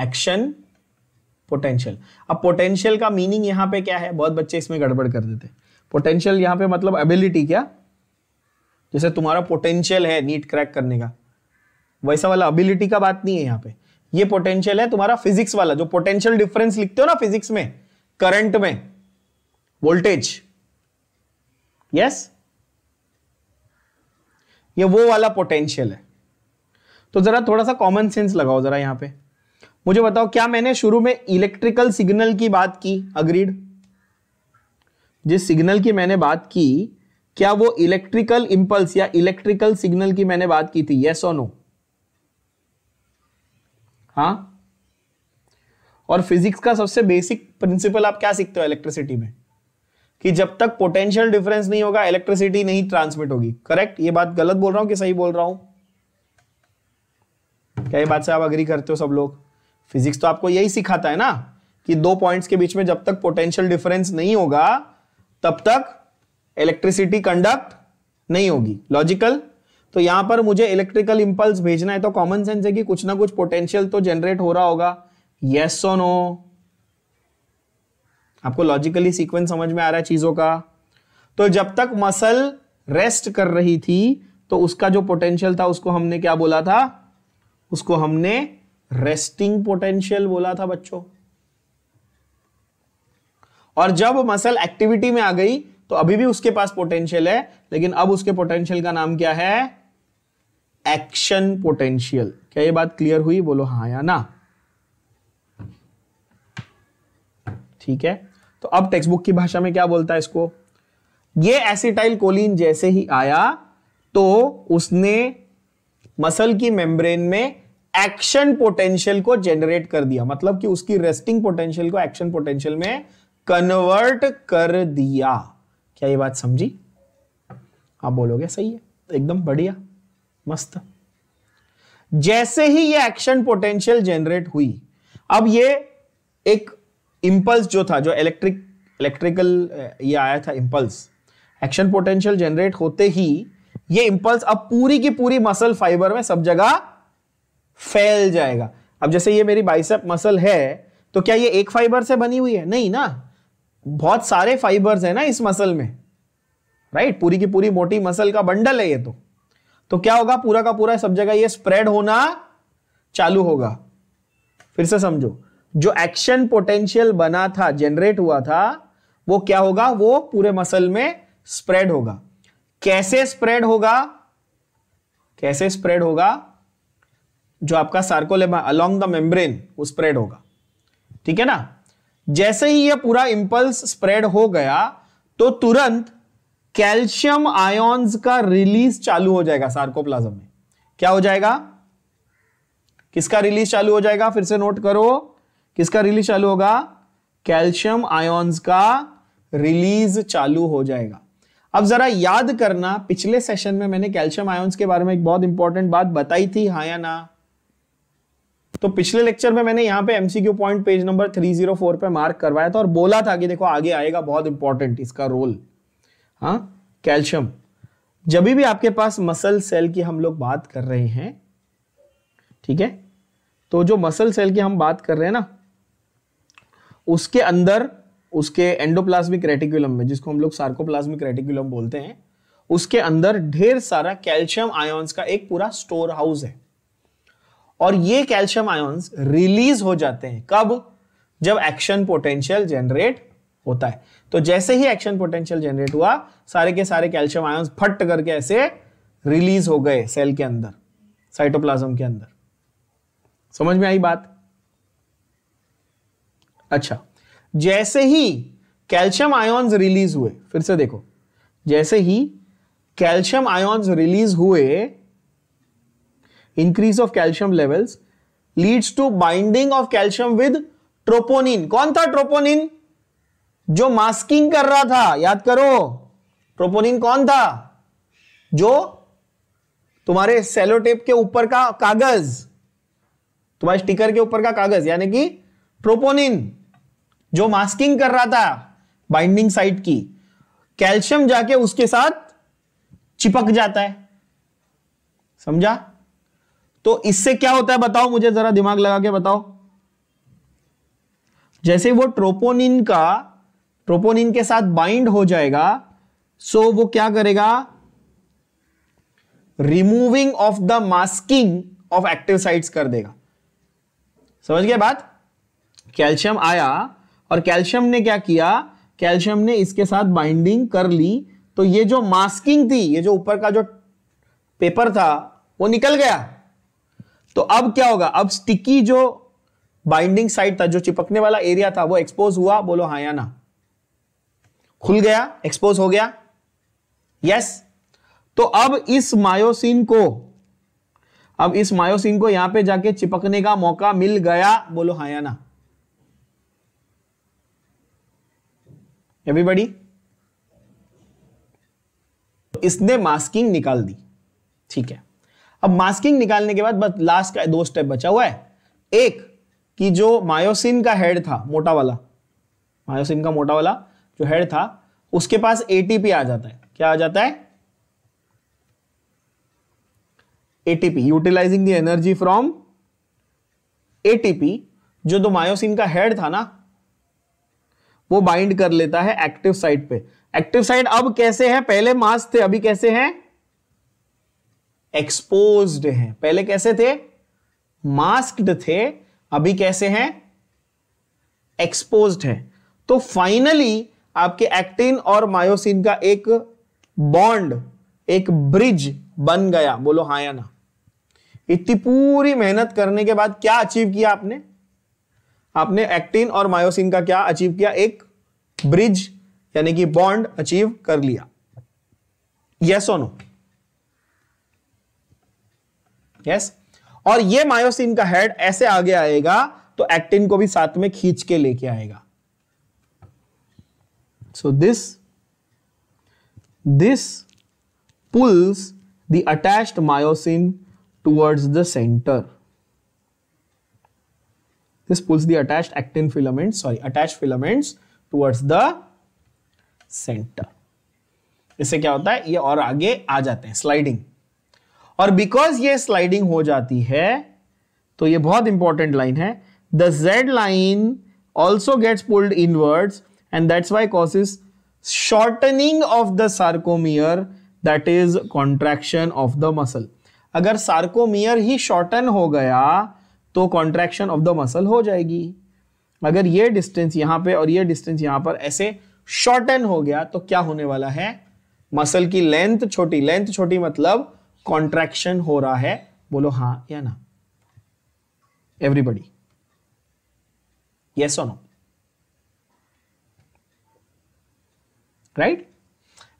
एक्शन पोटेंशियल अब पोटेंशियल का मीनिंग यहां पे क्या है बहुत बच्चे इसमें गड़बड़ कर देते हैं पोटेंशियल यहां पे मतलब एबिलिटी क्या जैसे तुम्हारा पोटेंशियल है नीट क्रैक करने का वैसा वाला एबिलिटी का बात नहीं है यहां पे ये पोटेंशियल है तुम्हारा फिजिक्स वाला जो पोटेंशियल डिफरेंस लिखते हो ना फिजिक्स में करंट में वोल्टेज यस ये वो वाला पोटेंशियल है तो जरा थोड़ा सा कॉमन सेंस लगाओ जरा यहां पे मुझे बताओ क्या मैंने शुरू में इलेक्ट्रिकल सिग्नल की बात की अग्रीड जिस सिग्नल की मैंने बात की क्या वो इलेक्ट्रिकल इंपल्स या इलेक्ट्रिकल सिग्नल की मैंने बात की थी यस और नो हाँ और फिजिक्स का सबसे बेसिक प्रिंसिपल आप क्या सीखते हो इलेक्ट्रिसिटी में कि जब तक पोटेंशियल डिफरेंस नहीं होगा इलेक्ट्रिसिटी नहीं ट्रांसमिट होगी करेक्ट ये बात गलत बोल रहा हूं कि सही बोल रहा हूं क्या ये बात से आप अग्री करते हो सब लोग फिजिक्स तो आपको यही सिखाता है ना कि दो पॉइंट्स के बीच में जब तक पोटेंशियल डिफरेंस नहीं होगा तब तक इलेक्ट्रिसिटी कंडक्ट नहीं होगी लॉजिकल तो यहां पर मुझे इलेक्ट्रिकल इंपल्स भेजना है तो कॉमन सेंस है कि कुछ ना कुछ पोटेंशियल तो जनरेट हो रहा होगा यस और नो आपको लॉजिकली सीक्वेंस समझ में आ रहा है चीजों का तो जब तक मसल रेस्ट कर रही थी तो उसका जो पोटेंशियल था उसको हमने क्या बोला था उसको हमने रेस्टिंग पोटेंशियल बोला था बच्चों और जब मसल एक्टिविटी में आ गई तो अभी भी उसके पास पोटेंशियल है लेकिन अब उसके पोटेंशियल का नाम क्या है एक्शन पोटेंशियल क्या ये बात क्लियर हुई बोलो हाँ या ना ठीक है तो अब टेक्स्ट बुक की भाषा में क्या बोलता है इसको ये एसिटाइल कोलिन जैसे ही आया तो उसने मसल की मेम्ब्रेन में एक्शन पोटेंशियल को जनरेट कर दिया मतलब कि उसकी रेस्टिंग पोटेंशियल को एक्शन पोटेंशियल में कन्वर्ट कर दिया क्या ये बात समझी आप बोलोगे सही है एकदम बढ़िया मस्त जैसे ही ये एक्शन पोटेंशियल जनरेट हुई अब ये एक इम्पल्स जो था जो इलेक्ट्रिक इलेक्ट्रिकल uh, ये आया था इम्पल्स एक्शन पोटेंशियल जनरेट होते ही ये इम्पल्स अब पूरी की पूरी मसल फाइबर में सब जगह फैल जाएगा अब जैसे ये मेरी बाइसेप मसल है तो क्या ये एक फाइबर से बनी हुई है नहीं ना बहुत सारे फाइबर्स है ना इस मसल में राइट पूरी की पूरी मोटी मसल का बंडल है ये तो तो क्या होगा पूरा का पूरा सब जगह ये स्प्रेड होना चालू होगा फिर से समझो जो एक्शन पोटेंशियल बना था जनरेट हुआ था वो क्या होगा वो पूरे मसल में स्प्रेड होगा कैसे स्प्रेड होगा कैसे स्प्रेड होगा जो आपका सार्कोलेमा अलोंग द मेम्ब्रेन वो स्प्रेड होगा ठीक है ना जैसे ही ये पूरा इंपल्स स्प्रेड हो गया तो तुरंत कैल्शियम आयोन्स का रिलीज चालू हो जाएगा सार्कोप्लाज्म में क्या हो जाएगा किसका रिलीज चालू हो जाएगा फिर से नोट करो किसका रिलीज चालू होगा कैल्शियम आयोन्स का रिलीज चालू हो जाएगा अब जरा याद करना पिछले सेशन में मैंने कैल्शियम आयोन्स के बारे में एक बहुत इंपॉर्टेंट बात बताई थी हा या ना तो पिछले लेक्चर में मैंने यहां पे एमसीक्यू पॉइंट पेज नंबर 304 पे मार्क करवाया था और बोला था कि देखो आगे आएगा बहुत इंपॉर्टेंट इसका रोल हाँ कैल्शियम जब भी आपके पास मसल सेल की हम लोग बात कर रहे हैं ठीक है तो जो मसल सेल की हम बात कर रहे हैं ना उसके अंदर उसके एंडोप्लाज्मिक रेटिकुलम में जिसको हम लोग सार्कोप्लाज्मिक रेटिकुलम बोलते हैं उसके अंदर ढेर सारा कैल्शियम आयोन्स का एक पूरा स्टोर हाउस है और ये कैल्शियम आयोन्स रिलीज हो जाते हैं कब जब एक्शन पोटेंशियल जनरेट होता है तो जैसे ही एक्शन पोटेंशियल जनरेट हुआ सारे के सारे कैल्शियम आयोन्स फट करके ऐसे रिलीज हो गए सेल के अंदर साइटोप्लाज्म के अंदर समझ में आई बात अच्छा जैसे ही कैल्शियम आयोन्स रिलीज हुए फिर से देखो जैसे ही कैल्शियम आयोन्स रिलीज हुए increase of calcium levels leads to binding of calcium with troponin कौन था ट्रोपोनिन जो मास्किंग कर रहा था याद करो ट्रोपोनिन कौन था जो तुम्हारे सेलोटेप के ऊपर का कागज तुम्हारे स्टिकर के ऊपर का कागज यानी कि ट्रोपोनिन जो मास्किंग कर रहा था बाइंडिंग साइट की कैल्शियम जाके उसके साथ चिपक जाता है समझा तो इससे क्या होता है बताओ मुझे जरा दिमाग लगा के बताओ जैसे वो ट्रोपोनिन का ट्रोपोनिन के साथ बाइंड हो जाएगा सो वो क्या करेगा removing of the masking of active sites कर देगा समझ गया बात कैल्शियम आया और कैल्शियम ने क्या किया कैल्शियम ने इसके साथ बाइंडिंग कर ली तो ये जो मास्किंग थी ये जो ऊपर का जो पेपर था वो निकल गया तो अब क्या होगा अब स्टिकी जो बाइंडिंग साइट था जो चिपकने वाला एरिया था वो एक्सपोज हुआ बोलो हाँ या ना खुल गया एक्सपोज हो गया यस तो अब इस मायोसिन को अब इस मायोसिन को यहां पे जाके चिपकने का मौका मिल गया बोलो हाँ या ना एवरीबडी इसने मास्किंग निकाल दी ठीक है अब मास्किंग निकालने के बाद बस लास्ट का दो स्टेप बचा हुआ है एक कि जो मायोसिन का हेड था मोटा वाला मायोसिन का मोटा वाला जो हेड था उसके पास एटीपी आ जाता है क्या आ जाता है ATP utilising the energy from ATP जो दो तो मायोसिन का हेड था ना वो बाइंड कर लेता है एक्टिव साइट पे एक्टिव साइट अब कैसे है पहले मास थे अभी कैसे हैं एक्सपोज्ड हैं पहले कैसे थे मास्क्ड थे अभी कैसे हैं एक्सपोज्ड है तो फाइनली आपके एक्टिन और मायोसिन का एक बॉन्ड एक ब्रिज बन गया बोलो हाँ या ना इतनी पूरी मेहनत करने के बाद क्या अचीव किया आपने आपने एक्टिन और मायोसिन का क्या अचीव किया एक ब्रिज यानी कि बॉन्ड अचीव कर लिया यस और नो यस और ये मायोसिन का हेड ऐसे आगे आएगा तो एक्टिन को भी साथ में खींच के लेके आएगा so this this pulls the attached myosin towards the centre This pulls the attached actin filaments, sorry, attached filaments towards the center. इससे क्या होता है ये और आगे आ जाते हैं स्लाइडिंग और बिकॉज ये स्लाइडिंग हो जाती है तो ये बहुत इंपॉर्टेंट लाइन है the Z line also gets pulled inwards and that's why causes shortening of the sarcomere that is contraction of the muscle अगर सार्कोमियर ही शॉर्टन हो गया तो कॉन्ट्रैक्शन ऑफ द मसल हो जाएगी अगर ये डिस्टेंस यहां पे और ये डिस्टेंस यहां पर ऐसे शॉर्टन हो गया तो क्या होने वाला है मसल की लेंथ छोटी लेंथ छोटी मतलब कॉन्ट्रैक्शन हो रहा है बोलो हां या ना everybody yes no right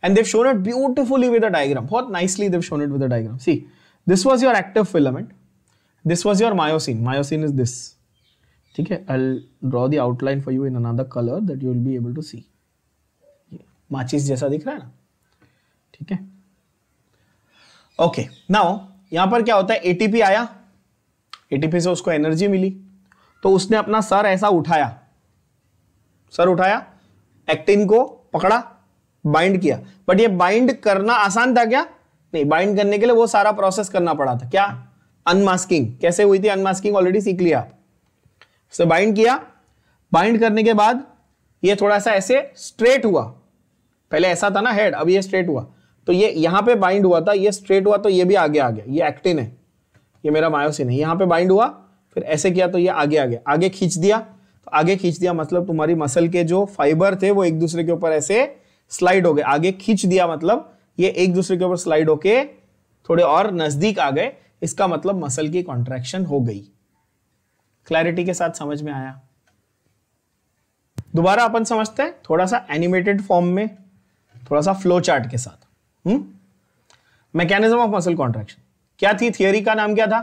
and Dev shown it beautifully with बहुत nicely Dev shown it with see this was your active filament this was your myosin myosin is this ठीक है I draw the outline for you in another colour that you will be able to see माचिस जैसा दिख रहा है ना ठीक है ओके नाउ यहां पर क्या होता है एटीपी आया एटीपी से उसको एनर्जी मिली तो उसने अपना सर ऐसा उठाया सर उठाया एक्टिन को पकड़ा बाइंड किया बट ये बाइंड करना आसान था क्या नहीं बाइंड करने के लिए वो सारा प्रोसेस करना पड़ा था क्या अनमास्किंग कैसे हुई थी अनमास्किंग ऑलरेडी सीख लिया आप बाइंड किया बाइंड करने के बाद ये थोड़ा सा ऐसे स्ट्रेट हुआ पहले ऐसा था ना हेड अब ये स्ट्रेट हुआ तो ये यहां पे बाइंड हुआ था ये स्ट्रेट हुआ तो ये भी आगे आ गया ये एक्टिन है ये मेरा मायोसिन है यहाँ पे बाइंड हुआ फिर ऐसे किया तो ये आगे आ गया आगे खींच दिया तो आगे खींच दिया मतलब तुम्हारी मसल के जो फाइबर थे वो एक दूसरे के ऊपर ऐसे स्लाइड हो गए आगे खींच दिया मतलब ये एक दूसरे के ऊपर स्लाइड होके थोड़े और नजदीक आ गए इसका मतलब मसल की कॉन्ट्रैक्शन हो गई क्लैरिटी के साथ समझ में आया दोबारा अपन समझते हैं थोड़ा सा एनिमेटेड फॉर्म में थोड़ा सा फ्लो चार्ट के साथ मैकेनिज्म ऑफ मसल कॉन्ट्रैक्शन क्या थी थियोरी का नाम क्या था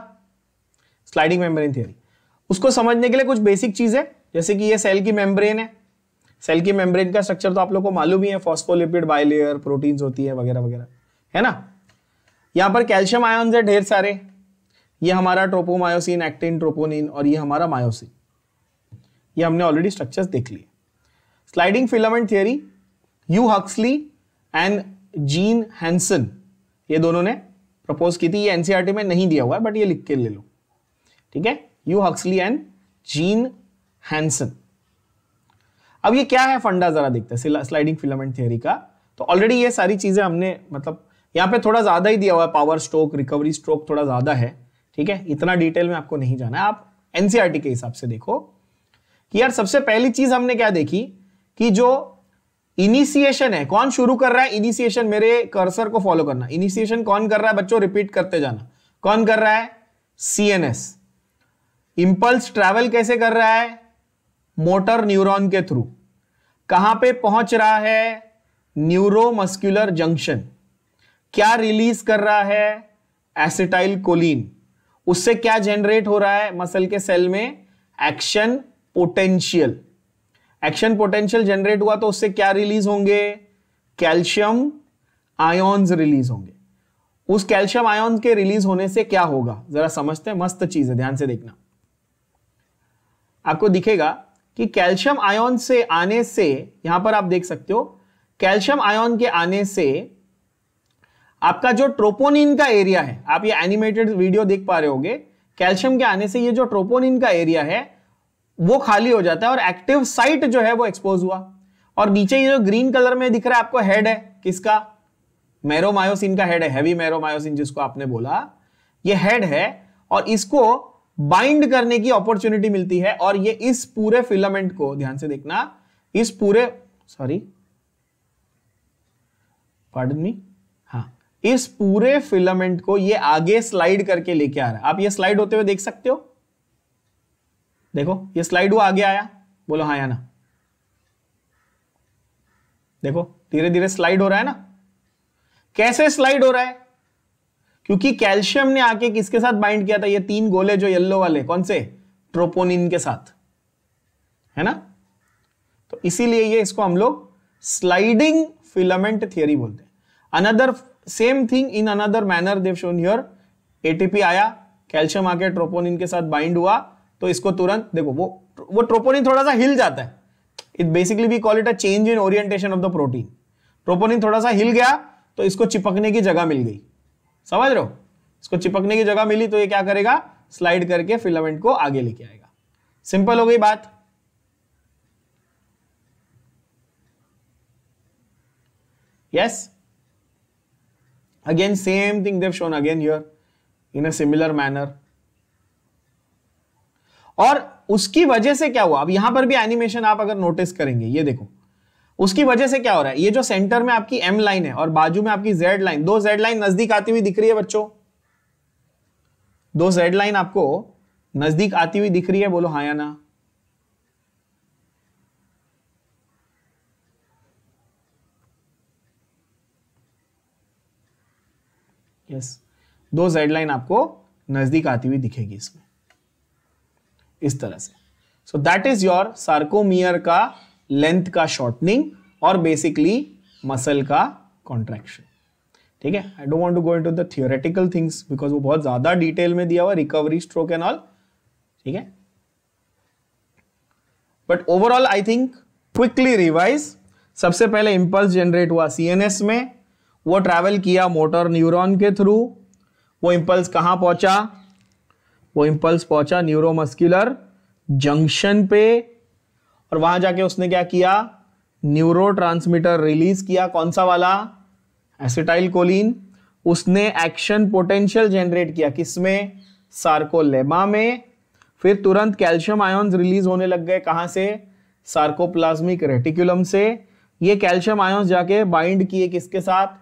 स्लाइडिंग मेम्ब्रेन थियोरी उसको समझने के लिए कुछ बेसिक चीज है जैसे कि ये सेल की मेम्ब्रेन है सेल की मेम्ब्रेन का स्ट्रक्चर तो आप लोग को मालूम ही है फॉस्फोलिपिड बाइलेयर प्रोटीन्स होती है वगैरह वगैरह है ना यहां पर कैल्शियम आयन है ढेर सारे ये हमारा ट्रोपोमायोसिन एक्टिन ट्रोपोनिन और ये हमारा मायोसिन ये हमने ऑलरेडी स्ट्रक्चर्स देख लिए sliding filament theory Hugh Huxley and Jean Hanson ये दोनों ने प्रपोज की थी ये एनसीईआरटी e में नहीं दिया हुआ है बट ये लिख के ले लो ठीक है Hugh Huxley and Jean Hanson अब ये क्या है फंडा जरा देखते हैं स्लाइडिंग फिलामेंट थियरी का तो ऑलरेडी ये सारी चीजें हमने मतलब यहां पे थोड़ा ज्यादा ही दिया हुआ है पावर स्ट्रोक रिकवरी स्ट्रोक थोड़ा ज्यादा है ठीक है इतना डिटेल में आपको नहीं जाना है आप एनसीआरटी e के हिसाब से देखो कि यार सबसे पहली चीज हमने क्या देखी कि जो इनिशिएशन है कौन शुरू कर रहा है इनिशिएशन मेरे कर्सर को फॉलो करना इनिशिएशन कौन कर रहा है बच्चों रिपीट करते जाना कौन कर रहा है सीएनएस इंपल्स ट्रैवल कैसे कर रहा है मोटर न्यूरॉन के थ्रू कहां पे पहुंच रहा है न्यूरोमस्कुलर जंक्शन क्या रिलीज कर रहा है एसिटाइल कोलिन उससे क्या जनरेट हो रहा है मसल के सेल में action potential action potential generate हुआ तो उससे क्या रिलीज होंगे कैल्शियम आयोन्स रिलीज होंगे उस कैल्शियम आयोन के रिलीज होने से क्या होगा जरा समझते हैं मस्त चीज है ध्यान से देखना आपको दिखेगा कि कैल्शियम आयोन से आने से यहां पर आप देख सकते हो कैल्शियम आयोन के आने से आपका जो ट्रोपोनिन का एरिया है आप ये एनिमेटेड वीडियो देख पा रहे होगे कैल्शियम के आने से ये जो ट्रोपोनिन का एरिया है वो खाली हो जाता है और एक्टिव साइट जो है वो एक्सपोज हुआ और नीचे ये जो ग्रीन कलर में दिख रहा है आपको हेड है किसका मैरोमायोसिन का हेड है हैवी जिसको आपने बोला ये हेड है और इसको बाइंड करने की अपॉर्चुनिटी मिलती है और ये इस पूरे फिलामेंट को ध्यान से देखना इस पूरे सॉरी पार्डन मी इस पूरे फिलामेंट को ये आगे स्लाइड करके लेके आ रहा है आप ये स्लाइड होते हुए देख सकते हो देखो ये स्लाइड हुआ आगे आया बोलो हाँ या ना देखो धीरे धीरे स्लाइड हो रहा है ना कैसे स्लाइड हो रहा है क्योंकि कैल्शियम ने आके किसके साथ बाइंड किया था ये तीन गोले जो येल्लो वाले कौन से ट्रोपोनिन के साथ है ना तो इसीलिए ये इसको हम लोग स्लाइडिंग फिलामेंट थियरी बोलते हैं another same thing in another manner Dev shown here ATP आया कैल्शियम आके ट्रोपोनिन के साथ बाइंड हुआ तो इसको तुरंत देखो वो वो ट्रोपोनिन थोड़ा सा हिल जाता है it basically we call it a change in orientation of the protein troponin थोड़ा सा हिल गया तो इसको चिपकने की जगह मिल गई समझ रहे हो इसको चिपकने की जगह मिली तो ये क्या करेगा स्लाइड करके फिलामेंट को आगे लेके आएगा सिंपल हो गई बात yes yes? Again, same thing they've shown again here in a similar manner. और उसकी वजह से क्या हुआ अब यहां पर भी एनिमेशन आप अगर नोटिस करेंगे ये देखो उसकी वजह से क्या हो रहा है ये जो सेंटर में आपकी एम लाइन है और बाजू में आपकी जेड लाइन दो जेड लाइन नजदीक आती हुई दिख रही है बच्चों दो जेड लाइन आपको नजदीक आती हुई दिख रही है बोलो हाँ या ना यस दो जेड लाइन आपको नज़दीक आती हुई दिखेगी इसमें इस तरह से so that is your sarcomere का लेंथ का शॉर्टनिंग और बेसिकली मसल का कॉन्ट्रैक्शन ठीक है I don't want to go into the theoretical things because वो बहुत ज़्यादा डिटेल में दिया हुआ रिकवरी स्ट्रोक एंड ऑल ठीक है but overall I think quickly revise सबसे पहले इंपल्स जनरेट हुआ सीएनएस में वो ट्रैवल किया मोटर न्यूरॉन के थ्रू वो इम्पल्स कहाँ पहुँचा वो इम्पल्स पहुँचा न्यूरोमस्कुलर जंक्शन पे और वहाँ जाके उसने क्या किया न्यूरो रिलीज किया कौन सा वाला एसिटाइल कोलिन उसने एक्शन पोटेंशियल जनरेट किया किसमें सार्कोलेमा में फिर तुरंत कैल्शियम आयन्स रिलीज होने लग गए कहाँ से सार्कोप्लाज्मिक रेटिकुलम से ये कैल्शियम आयन्स जाके बाइंड किए किसके साथ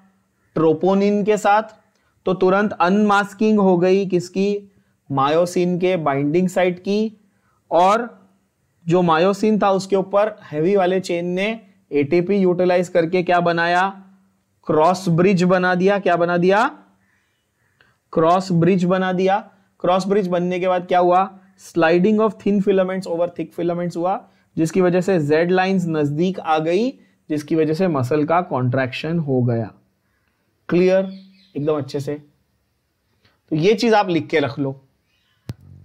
ट्रोपोनिन के साथ तो तुरंत अनमास्किंग हो गई किसकी मायोसिन के बाइंडिंग साइट की और जो मायोसिन था उसके ऊपर हैवी वाले चेन ने एटीपी यूटिलाइज करके क्या बनाया क्रॉस ब्रिज बना दिया क्या बना दिया क्रॉस ब्रिज बना दिया क्रॉस ब्रिज बनने के बाद क्या हुआ sliding of thin filaments over thick filaments हुआ जिसकी वजह से जेड लाइंस नजदीक आ गई जिसकी वजह से मसल का कॉन्ट्रैक्शन हो गया क्लियर एकदम अच्छे से तो ये चीज आप लिख के रख लो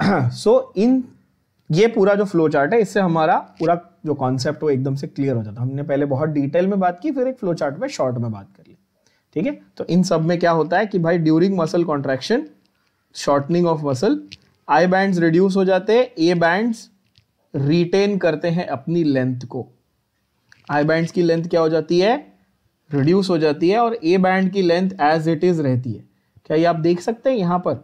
सो [clears throat] so, इन ये पूरा जो फ्लो चार्ट है इससे हमारा पूरा जो कॉन्सेप्ट वो एकदम से क्लियर हो जाता है हमने पहले बहुत डिटेल में बात की फिर एक फ्लो चार्ट में शॉर्ट में बात कर ली ठीक है तो इन सब में क्या होता है कि भाई during muscle contraction shortening of muscle I bands reduce हो जाते हैं ए बैंड्स रिटेन करते हैं अपनी लेंथ को आई बैंड्स की लेंथ क्या हो जाती है रिड्यूस हो जाती है और ए बैंड की लेंथ एज इट इज रहती है क्या ये आप देख सकते हैं यहां पर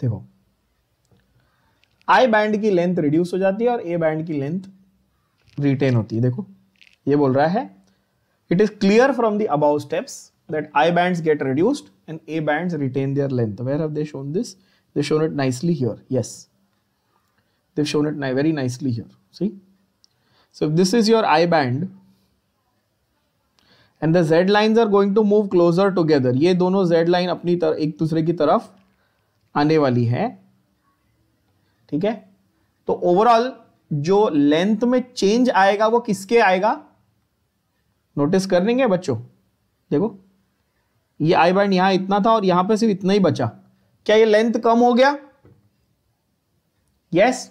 देखो आई बैंड की लेंथ रिड्यूस हो जाती है और ए बैंड की लेंथ रिटेन होती है देखो ये बोल रहा है it is clear from the above steps that I band get reduced and A band retain their length where have they shown this they shown it nicely here yes they shown it very nicely here see so this is your I band and the Z lines are going to move closer together ये दोनों Z line अपनी तरफ एक दूसरे की तरफ आने वाली है ठीक है तो ओवरऑल जो लेंथ में चेंज आएगा वो किसके आएगा नोटिस कर लेंगे बच्चों देखो ये आई बैंड यहां इतना था और यहां पे सिर्फ इतना ही बचा क्या ये लेंथ कम हो गया यस yes.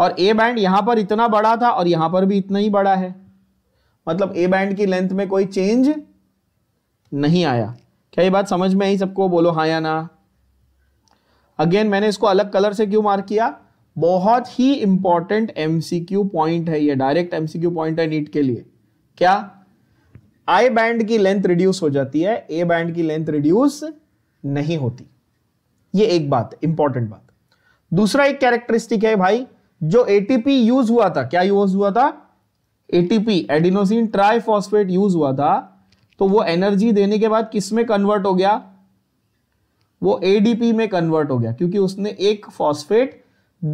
और ए बैंड यहां पर इतना बड़ा था और यहां पर भी इतना ही बड़ा है मतलब ए बैंड की लेंथ में कोई चेंज नहीं आया क्या ये बात समझ में आई सबको बोलो हाँ या ना अगेन मैंने इसको अलग कलर से क्यों मार्क किया बहुत ही इंपॉर्टेंट एमसीक्यू पॉइंट है ये डायरेक्ट एमसीक्यू पॉइंट है नीट के लिए क्या आई बैंड की लेंथ रिड्यूस हो जाती है ए बैंड की लेंथ रिड्यूस नहीं होती ये एक बात इंपॉर्टेंट बात दूसरा एक कैरेक्टरिस्टिक है भाई जो एटीपी यूज हुआ था क्या यूज हुआ था एटीपी एडिनोसिन ट्राइफॉस्फेट यूज हुआ था तो वो एनर्जी देने के बाद किस में कन्वर्ट हो गया वो एडीपी में कन्वर्ट हो गया क्योंकि उसने एक फॉस्फेट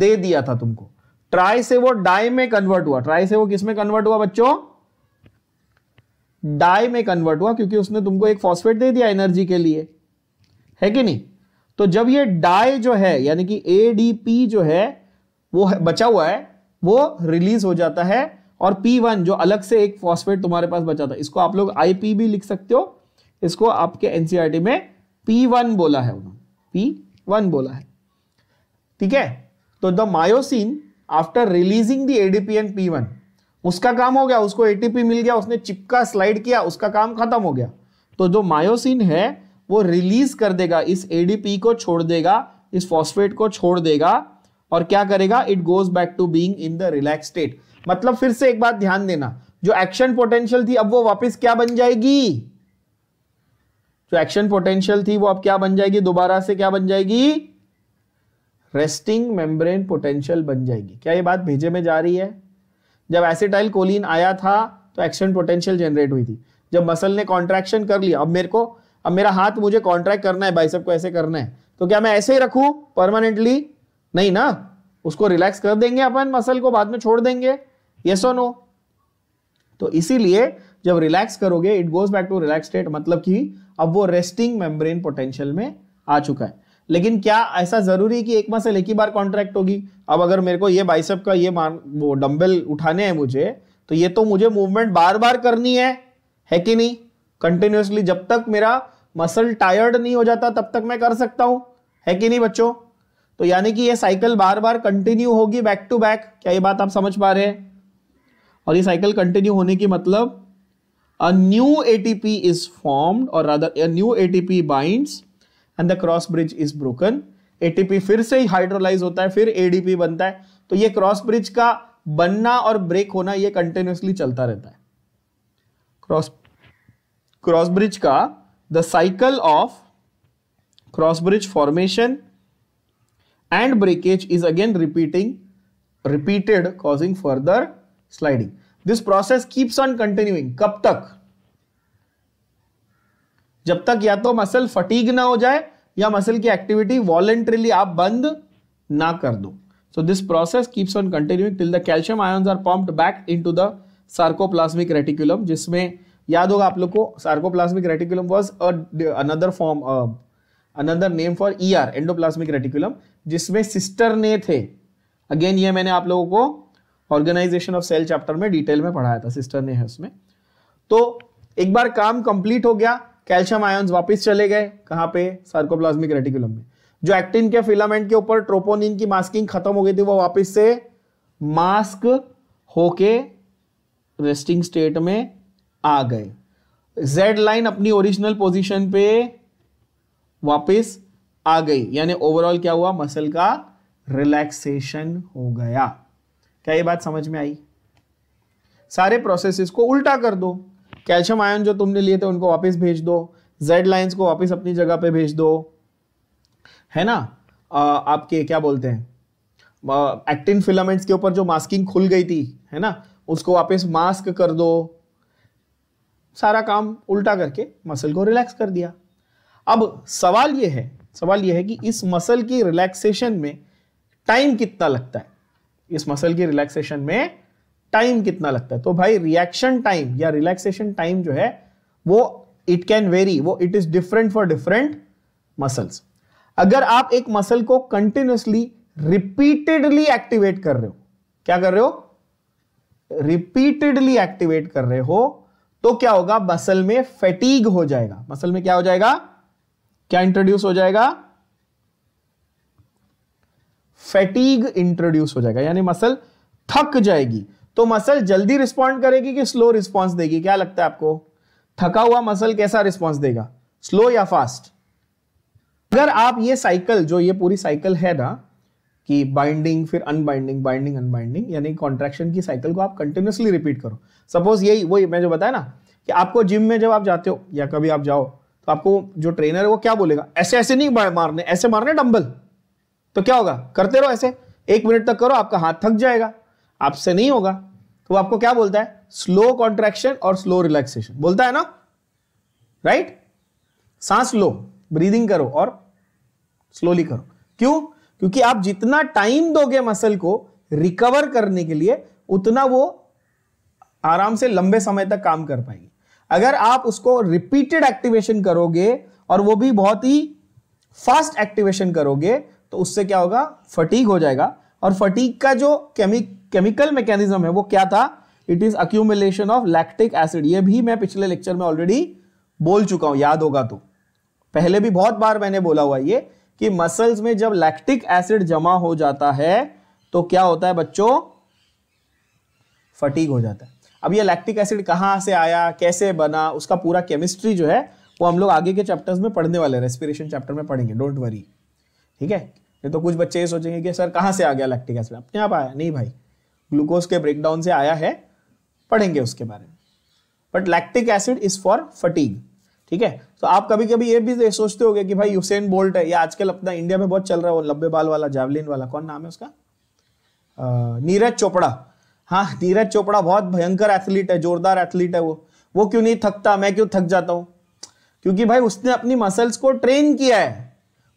दे दिया था तुमको ट्राई से वो डाई में कन्वर्ट हुआ ट्राई से वो किसमें कन्वर्ट हुआ बच्चों डाई में कन्वर्ट हुआ क्योंकि उसने तुमको एक फॉस्फेट दे दिया एनर्जी के लिए है कि नहीं तो जब ये डाई जो है यानी कि एडीपी जो है वो है, बचा हुआ है वो रिलीज हो जाता है और P1 जो अलग से एक फॉस्फेट तुम्हारे पास बचा था इसको आप लोग IP भी लिख सकते हो इसको आपके एनसीईआरटी e में P1 बोला है उन्होंने P1 बोला है ठीक है तो the myosin after releasing the ADP and P1 उसका काम हो गया उसको एटीपी मिल गया उसने चिपका स्लाइड किया उसका काम खत्म हो गया तो जो मायोसिन है वो रिलीज कर देगा इस एडीपी को छोड़ देगा इस फॉस्फेट को छोड़ देगा और क्या करेगा it goes back to being in the relax state मतलब फिर से एक बात ध्यान देना जो एक्शन पोटेंशियल थी अब वो वापस क्या बन जाएगी जो एक्शन पोटेंशियल थी वो अब क्या बन जाएगी दोबारा से क्या बन जाएगी रेस्टिंग मेम्ब्रेन पोटेंशियल बन जाएगी क्या ये बात भेजे में जा रही है जब एसिटाइल कोलिन आया था तो एक्शन पोटेंशियल जनरेट हुई थी जब मसल ने कॉन्ट्रैक्शन कर लिया अब मेरे को अब मेरा हाथ मुझे कॉन्ट्रैक्ट करना है भाई सबको ऐसे करना है तो क्या मैं ऐसे ही रखूं परमानेंटली नहीं ना उसको रिलैक्स कर देंगे अपन मसल को बाद में छोड़ देंगे यस और नो तो इसीलिए जब रिलैक्स करोगे it goes back to relax state मतलब कि अब वो रेस्टिंग मेम्ब्रेन पोटेंशियल में आ चुका है लेकिन क्या ऐसा जरूरी कि एक मसल एक ही बार कॉन्ट्रैक्ट होगी अब अगर मेरे को ये बाइसेप का ये मान वो डम्बल उठाने हैं मुझे तो ये तो मुझे मूवमेंट बार बार करनी है है कि नहीं कंटिन्यूसली जब तक मेरा मसल टायर्ड नहीं हो जाता तब तक मैं कर सकता हूं है कि नहीं बच्चों तो यानी कि ये साइकिल बार बार कंटिन्यू होगी बैक टू बैक क्या ये बात आप समझ पा रहे हैं और ये साइकिल कंटिन्यू होने की मतलब a new ATP is formed और rather a new ATP binds and the cross bridge is broken. फिर से हाइड्रोलाइज होता है फिर एडीपी बनता है तो ये क्रॉस ब्रिज का बनना और ब्रेक होना ये कंटिन्यूसली चलता रहता है क्रॉस क्रॉस ब्रिज का the cycle of cross bridge formation and breakage is again repeating repeated causing further sliding this process keeps on continuing कब तक जब तक या तो मसल फटीग ना हो जाए या मसल की एक्टिविटी वॉलेंट्रीली आप बंद ना कर दो so this process keeps on continuing till the calcium ions are pumped back into the sarcoplasmic reticulum जिसमें याद होगा आप लोग को sarcoplasmic reticulum was another form another name for E R endoplasmic reticulum जिसमें सिस्टर ने थे again ये मैंने आप लोगों को ऑर्गेनाइजेशन ऑफ सेल चैप्टर में डिटेल में पढ़ाया था सिस्टर ने है उसमें तो एक बार काम कंप्लीट हो गया कैल्शियम आयन्स वापस चले गए कहाँ पे सार्कोप्लाज्मिक रेटिकुलम में जो एक्टिन के फिलामेंट के ऊपर ट्रोपोनिन की मास्किंग खत्म हो गई थी वो वापस से मास्क होके रेस्टिंग स्टेट में आ गए जेड लाइन अपनी ओरिजिनल पोजीशन पे वापस आ गई यानी ओवरऑल क्या हुआ मसल का रिलैक्सेशन हो गया क्या ये बात समझ में आई सारे प्रोसेसेस को उल्टा कर दो कैल्शियम आयन जो तुमने लिए थे उनको वापस भेज दो जेड लाइन को वापस अपनी जगह पे भेज दो है ना आ, आपके क्या बोलते हैं एक्टिन फिलामेंट्स के ऊपर जो मास्किंग खुल गई थी है ना उसको वापस मास्क कर दो सारा काम उल्टा करके मसल को रिलैक्स कर दिया अब सवाल यह है सवाल यह है कि इस मसल की रिलैक्सेशन में टाइम कितना लगता है इस मसल की रिलैक्सेशन में टाइम कितना लगता है तो भाई रिएक्शन टाइम या रिलैक्सेशन टाइम जो है वो इट कैन वेरी वो it is different for different muscles अगर आप एक मसल को कंटिन्यूसली रिपीटेडली एक्टिवेट कर रहे हो क्या कर रहे हो रिपीटेडली एक्टिवेट कर रहे हो तो क्या होगा मसल में फैटीग हो जाएगा मसल में क्या हो जाएगा क्या इंट्रोड्यूस हो जाएगा फैटीग इंट्रोड्यूस हो जाएगा यानी मसल थक जाएगी तो मसल जल्दी रिस्पॉन्ड करेगी कि स्लो रिस्पॉन्स देगी क्या लगता है आपको थका हुआ मसल कैसा रिस्पॉन्स देगा स्लो या फास्ट अगर आप ये साइकिल जो ये पूरी साइकिल है ना कि बाइंडिंग फिर अनबाइंडिंग बाइंडिंग अनबाइंडिंग यानी कॉन्ट्रेक्शन की साइकिल को आप कंटिन्यूसली रिपीट करो सपोज यही वही मैं जो बताया ना कि आपको जिम में जब आप जाते हो या कभी आप जाओ तो आपको जो ट्रेनर है वो क्या बोलेगा ऐसे ऐसे नहीं मारने ऐसे मारने डंबल तो क्या होगा करते रहो ऐसे एक मिनट तक करो आपका हाथ थक जाएगा आपसे नहीं होगा तो आपको क्या बोलता है स्लो कॉन्ट्रेक्शन और स्लो रिलैक्सेशन बोलता है ना राइट सांस लो ब्रीदिंग करो और स्लोली करो क्यों क्योंकि आप जितना टाइम दोगे मसल को रिकवर करने के लिए उतना वो आराम से लंबे समय तक काम कर पाएगी अगर आप उसको रिपीटेड एक्टिवेशन करोगे और वो भी बहुत ही फास्ट एक्टिवेशन करोगे तो उससे क्या होगा फटीक हो जाएगा और फटीक का जो केमिक केमिकल मैकेनिज्म है वो क्या था it is accumulation of lactic acid ये भी मैं पिछले लेक्चर में ऑलरेडी बोल चुका हूं याद होगा तो पहले भी बहुत बार मैंने बोला हुआ ये कि मसल्स में जब लैक्टिक एसिड जमा हो जाता है तो क्या होता है बच्चों फटीक हो जाता है अब ये लैक्टिक एसिड कहां से आया कैसे बना उसका पूरा केमिस्ट्री जो है वो हम लोग आगे के चैप्टर्स में पढ़ने वाले रेस्पिरेशन चैप्टर में पढ़ेंगे डोंट वरी ठीक है नहीं तो कुछ बच्चे ये सोचेंगे कि सर कहाँ से आ गया लैक्टिक एसिड अपने आप आया नहीं भाई ग्लूकोज के ब्रेकडाउन से आया है पढ़ेंगे उसके बारे में but lactic acid is for fatigue ठीक है तो आप कभी कभी ये भी सोचते हो कि भाई यूसेन बोल्ट है या आजकल अपना इंडिया में बहुत चल रहा है वो लंबे बाल वाला जावलिन वाला कौन नाम है उसका नीरज चोपड़ा हाँ नीरज चोपड़ा बहुत भयंकर एथलीट है जोरदार एथलीट है वो वो क्यों नहीं थकता मैं क्यों थक जाता हूँ क्योंकि भाई उसने अपनी मसल्स को ट्रेन किया है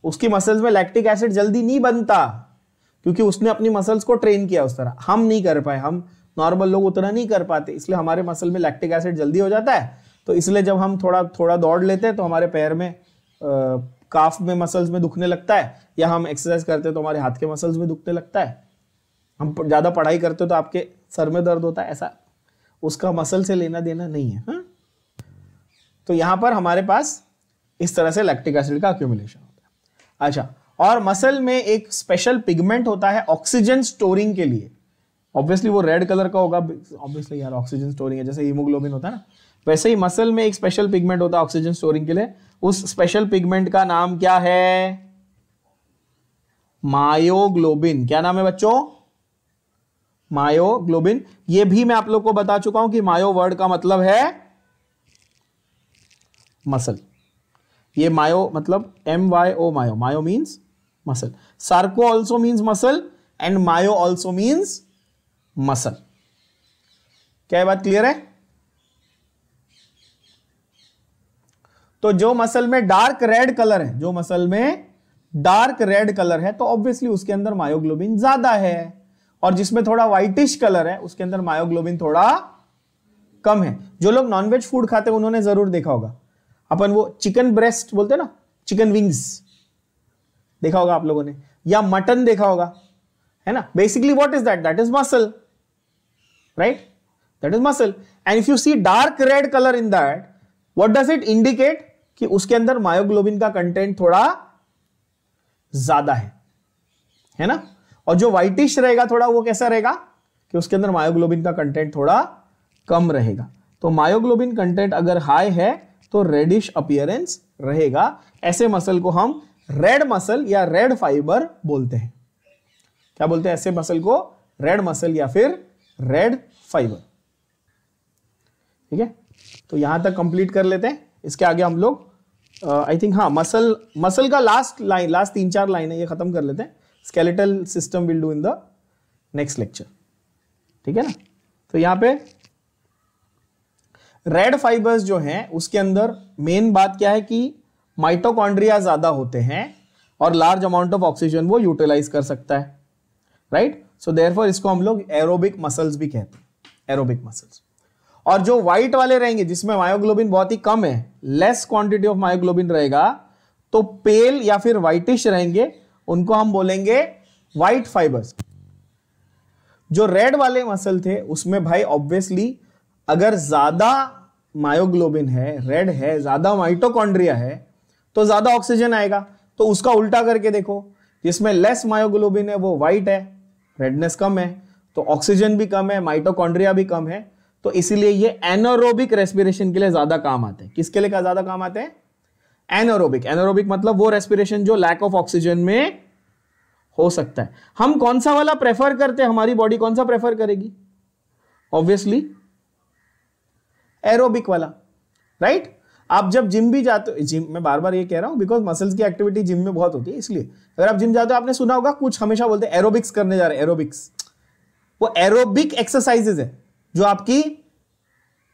उसकी मसल्स में लैक्टिक एसिड जल्दी नहीं बनता क्योंकि उसने अपनी मसल्स को ट्रेन किया उस तरह हम नहीं कर पाए हम नॉर्मल लोग उतना नहीं कर पाते इसलिए हमारे मसल में लैक्टिक एसिड जल्दी हो जाता है तो इसलिए जब हम थोड़ा थोड़ा दौड़ लेते हैं तो हमारे पैर में आ, काफ में मसल्स में दुखने लगता है या हम एक्सरसाइज करते हैं तो हमारे हाथ के मसल्स में दुखने लगता है हम ज़्यादा पढ़ाई करते हो तो आपके सर में दर्द होता है ऐसा उसका मसल से लेना देना नहीं है हा? तो यहाँ पर हमारे पास इस तरह से लैक्टिक एसिड का अक्यूमुलेशन अच्छा और मसल में एक स्पेशल पिगमेंट होता है ऑक्सीजन स्टोरिंग के लिए ऑब्वियसली वो रेड कलर का होगा ऑब्वियसली यार ऑक्सीजन स्टोरिंग है जैसे हीमोग्लोबिन होता है ना वैसे ही मसल में एक स्पेशल पिगमेंट होता है ऑक्सीजन स्टोरिंग के लिए उस स्पेशल पिगमेंट का नाम क्या है मायोग्लोबिन क्या नाम है बच्चों मायोग्लोबिन ये भी मैं आप लोग को बता चुका हूं कि मायो वर्ड का मतलब है मसल ये मायो मतलब M Y O myo myo means muscle sarco also means muscle and myo also means muscle क्या बात क्लियर है तो जो मसल में डार्क रेड कलर है जो मसल में डार्क रेड कलर है तो ऑब्वियसली उसके अंदर मायोग्लोबिन ज्यादा है और जिसमें थोड़ा व्हाइटिश कलर है उसके अंदर मायोग्लोबिन थोड़ा कम है जो लोग नॉनवेज फूड खाते हैं उन्होंने जरूर देखा होगा अपन वो चिकन ब्रेस्ट बोलते हैं ना चिकन विंग्स देखा होगा आप लोगों ने या मटन देखा होगा है ना basically what is that that is muscle right that is muscle and if you see dark red colour in that what does it indicate कि उसके अंदर मायोग्लोबिन का कंटेंट थोड़ा ज्यादा है है ना और जो व्हाइटिश रहेगा थोड़ा वो कैसा रहेगा कि उसके अंदर मायोग्लोबिन का कंटेंट थोड़ा कम रहेगा तो मायोग्लोबिन कंटेंट अगर हाई है तो रेडिश अपियरेंस रहेगा ऐसे मसल को हम रेड मसल या रेड फाइबर बोलते हैं क्या बोलते हैं ऐसे मसल को रेड मसल या फिर रेड फाइबर ठीक है तो यहां तक कंप्लीट कर लेते हैं इसके आगे हम लोग आई थिंक हाँ मसल मसल का लास्ट लाइन लास्ट तीन चार लाइन है ये खत्म कर लेते हैं skeletal system will do in the next lecture ठीक है ना तो यहाँ पे रेड फाइबर्स जो हैं उसके अंदर मेन बात क्या है कि माइटोकॉन्ड्रिया ज़्यादा होते हैं और लार्ज अमाउंट ऑफ ऑक्सीजन वो यूटिलाइज कर सकता है राइट सो देयरफॉर इसको हम लोग एरोबिक मसल्स भी कहते हैं एरोबिक मसल्स और जो व्हाइट वाले रहेंगे जिसमें मायोग्लोबिन बहुत ही कम है लेस क्वांटिटी ऑफ मायोग्लोबिन रहेगा तो पेल या फिर व्हाइटिश रहेंगे उनको हम बोलेंगे व्हाइट फाइबर्स जो रेड वाले मसल थे उसमें भाई ऑब्वियसली अगर ज्यादा मायोग्लोबिन है रेड है ज्यादा माइटोकॉन्ड्रिया है तो ज्यादा ऑक्सीजन आएगा तो उसका उल्टा करके देखो जिसमें लेस मायोग्लोबिन है वो वाइट है रेडनेस कम है तो ऑक्सीजन भी कम है माइटोकॉन्ड्रिया भी कम है तो इसीलिए ये एनोरोबिक रेस्पिरेशन के लिए ज्यादा काम आते हैं किसके लिए ज्यादा काम आते हैं एनोरोबिक एनोरोबिक मतलब वो रेस्पिरेशन जो लैक ऑफ ऑक्सीजन में हो सकता है हम कौन सा वाला प्रेफर करते हैं हमारी बॉडी कौन सा प्रेफर करेगी ऑब्वियसली एरोबिक वाला राइट आप जब जिम भी जाते हो जिम मैं बार बार ये कह रहा हूँ बिकॉज मसल्स की एक्टिविटी जिम में बहुत होती है इसलिए अगर आप जिम जाते हो आपने सुना होगा कुछ हमेशा बोलते हैं एरोबिक्स करने जा रहे हैं एरोबिक्स वो एरोबिक एक्सरसाइजेज है जो आपकी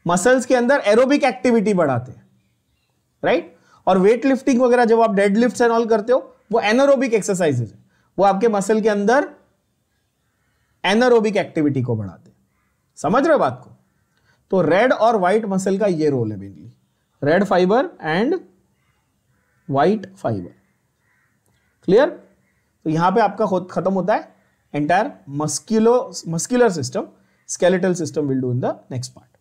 मसल्स के अंदर एरोबिक एक्टिविटी बढ़ाते हैं राइट और वेट लिफ्टिंग वगैरह जब आप डेड लिफ्ट एंड ऑल करते हो वो एनोरोबिक एक्सरसाइजेज है वो आपके मसल के अंदर एनोरोबिक एक्टिविटी को बढ़ाते समझ रहे हो बात को तो रेड और व्हाइट मसल का ये रोल है mainly red fibre and white fibre clear तो यहां पे आपका खत्म होता है entire musculo muscular system skeletal system will do in the next part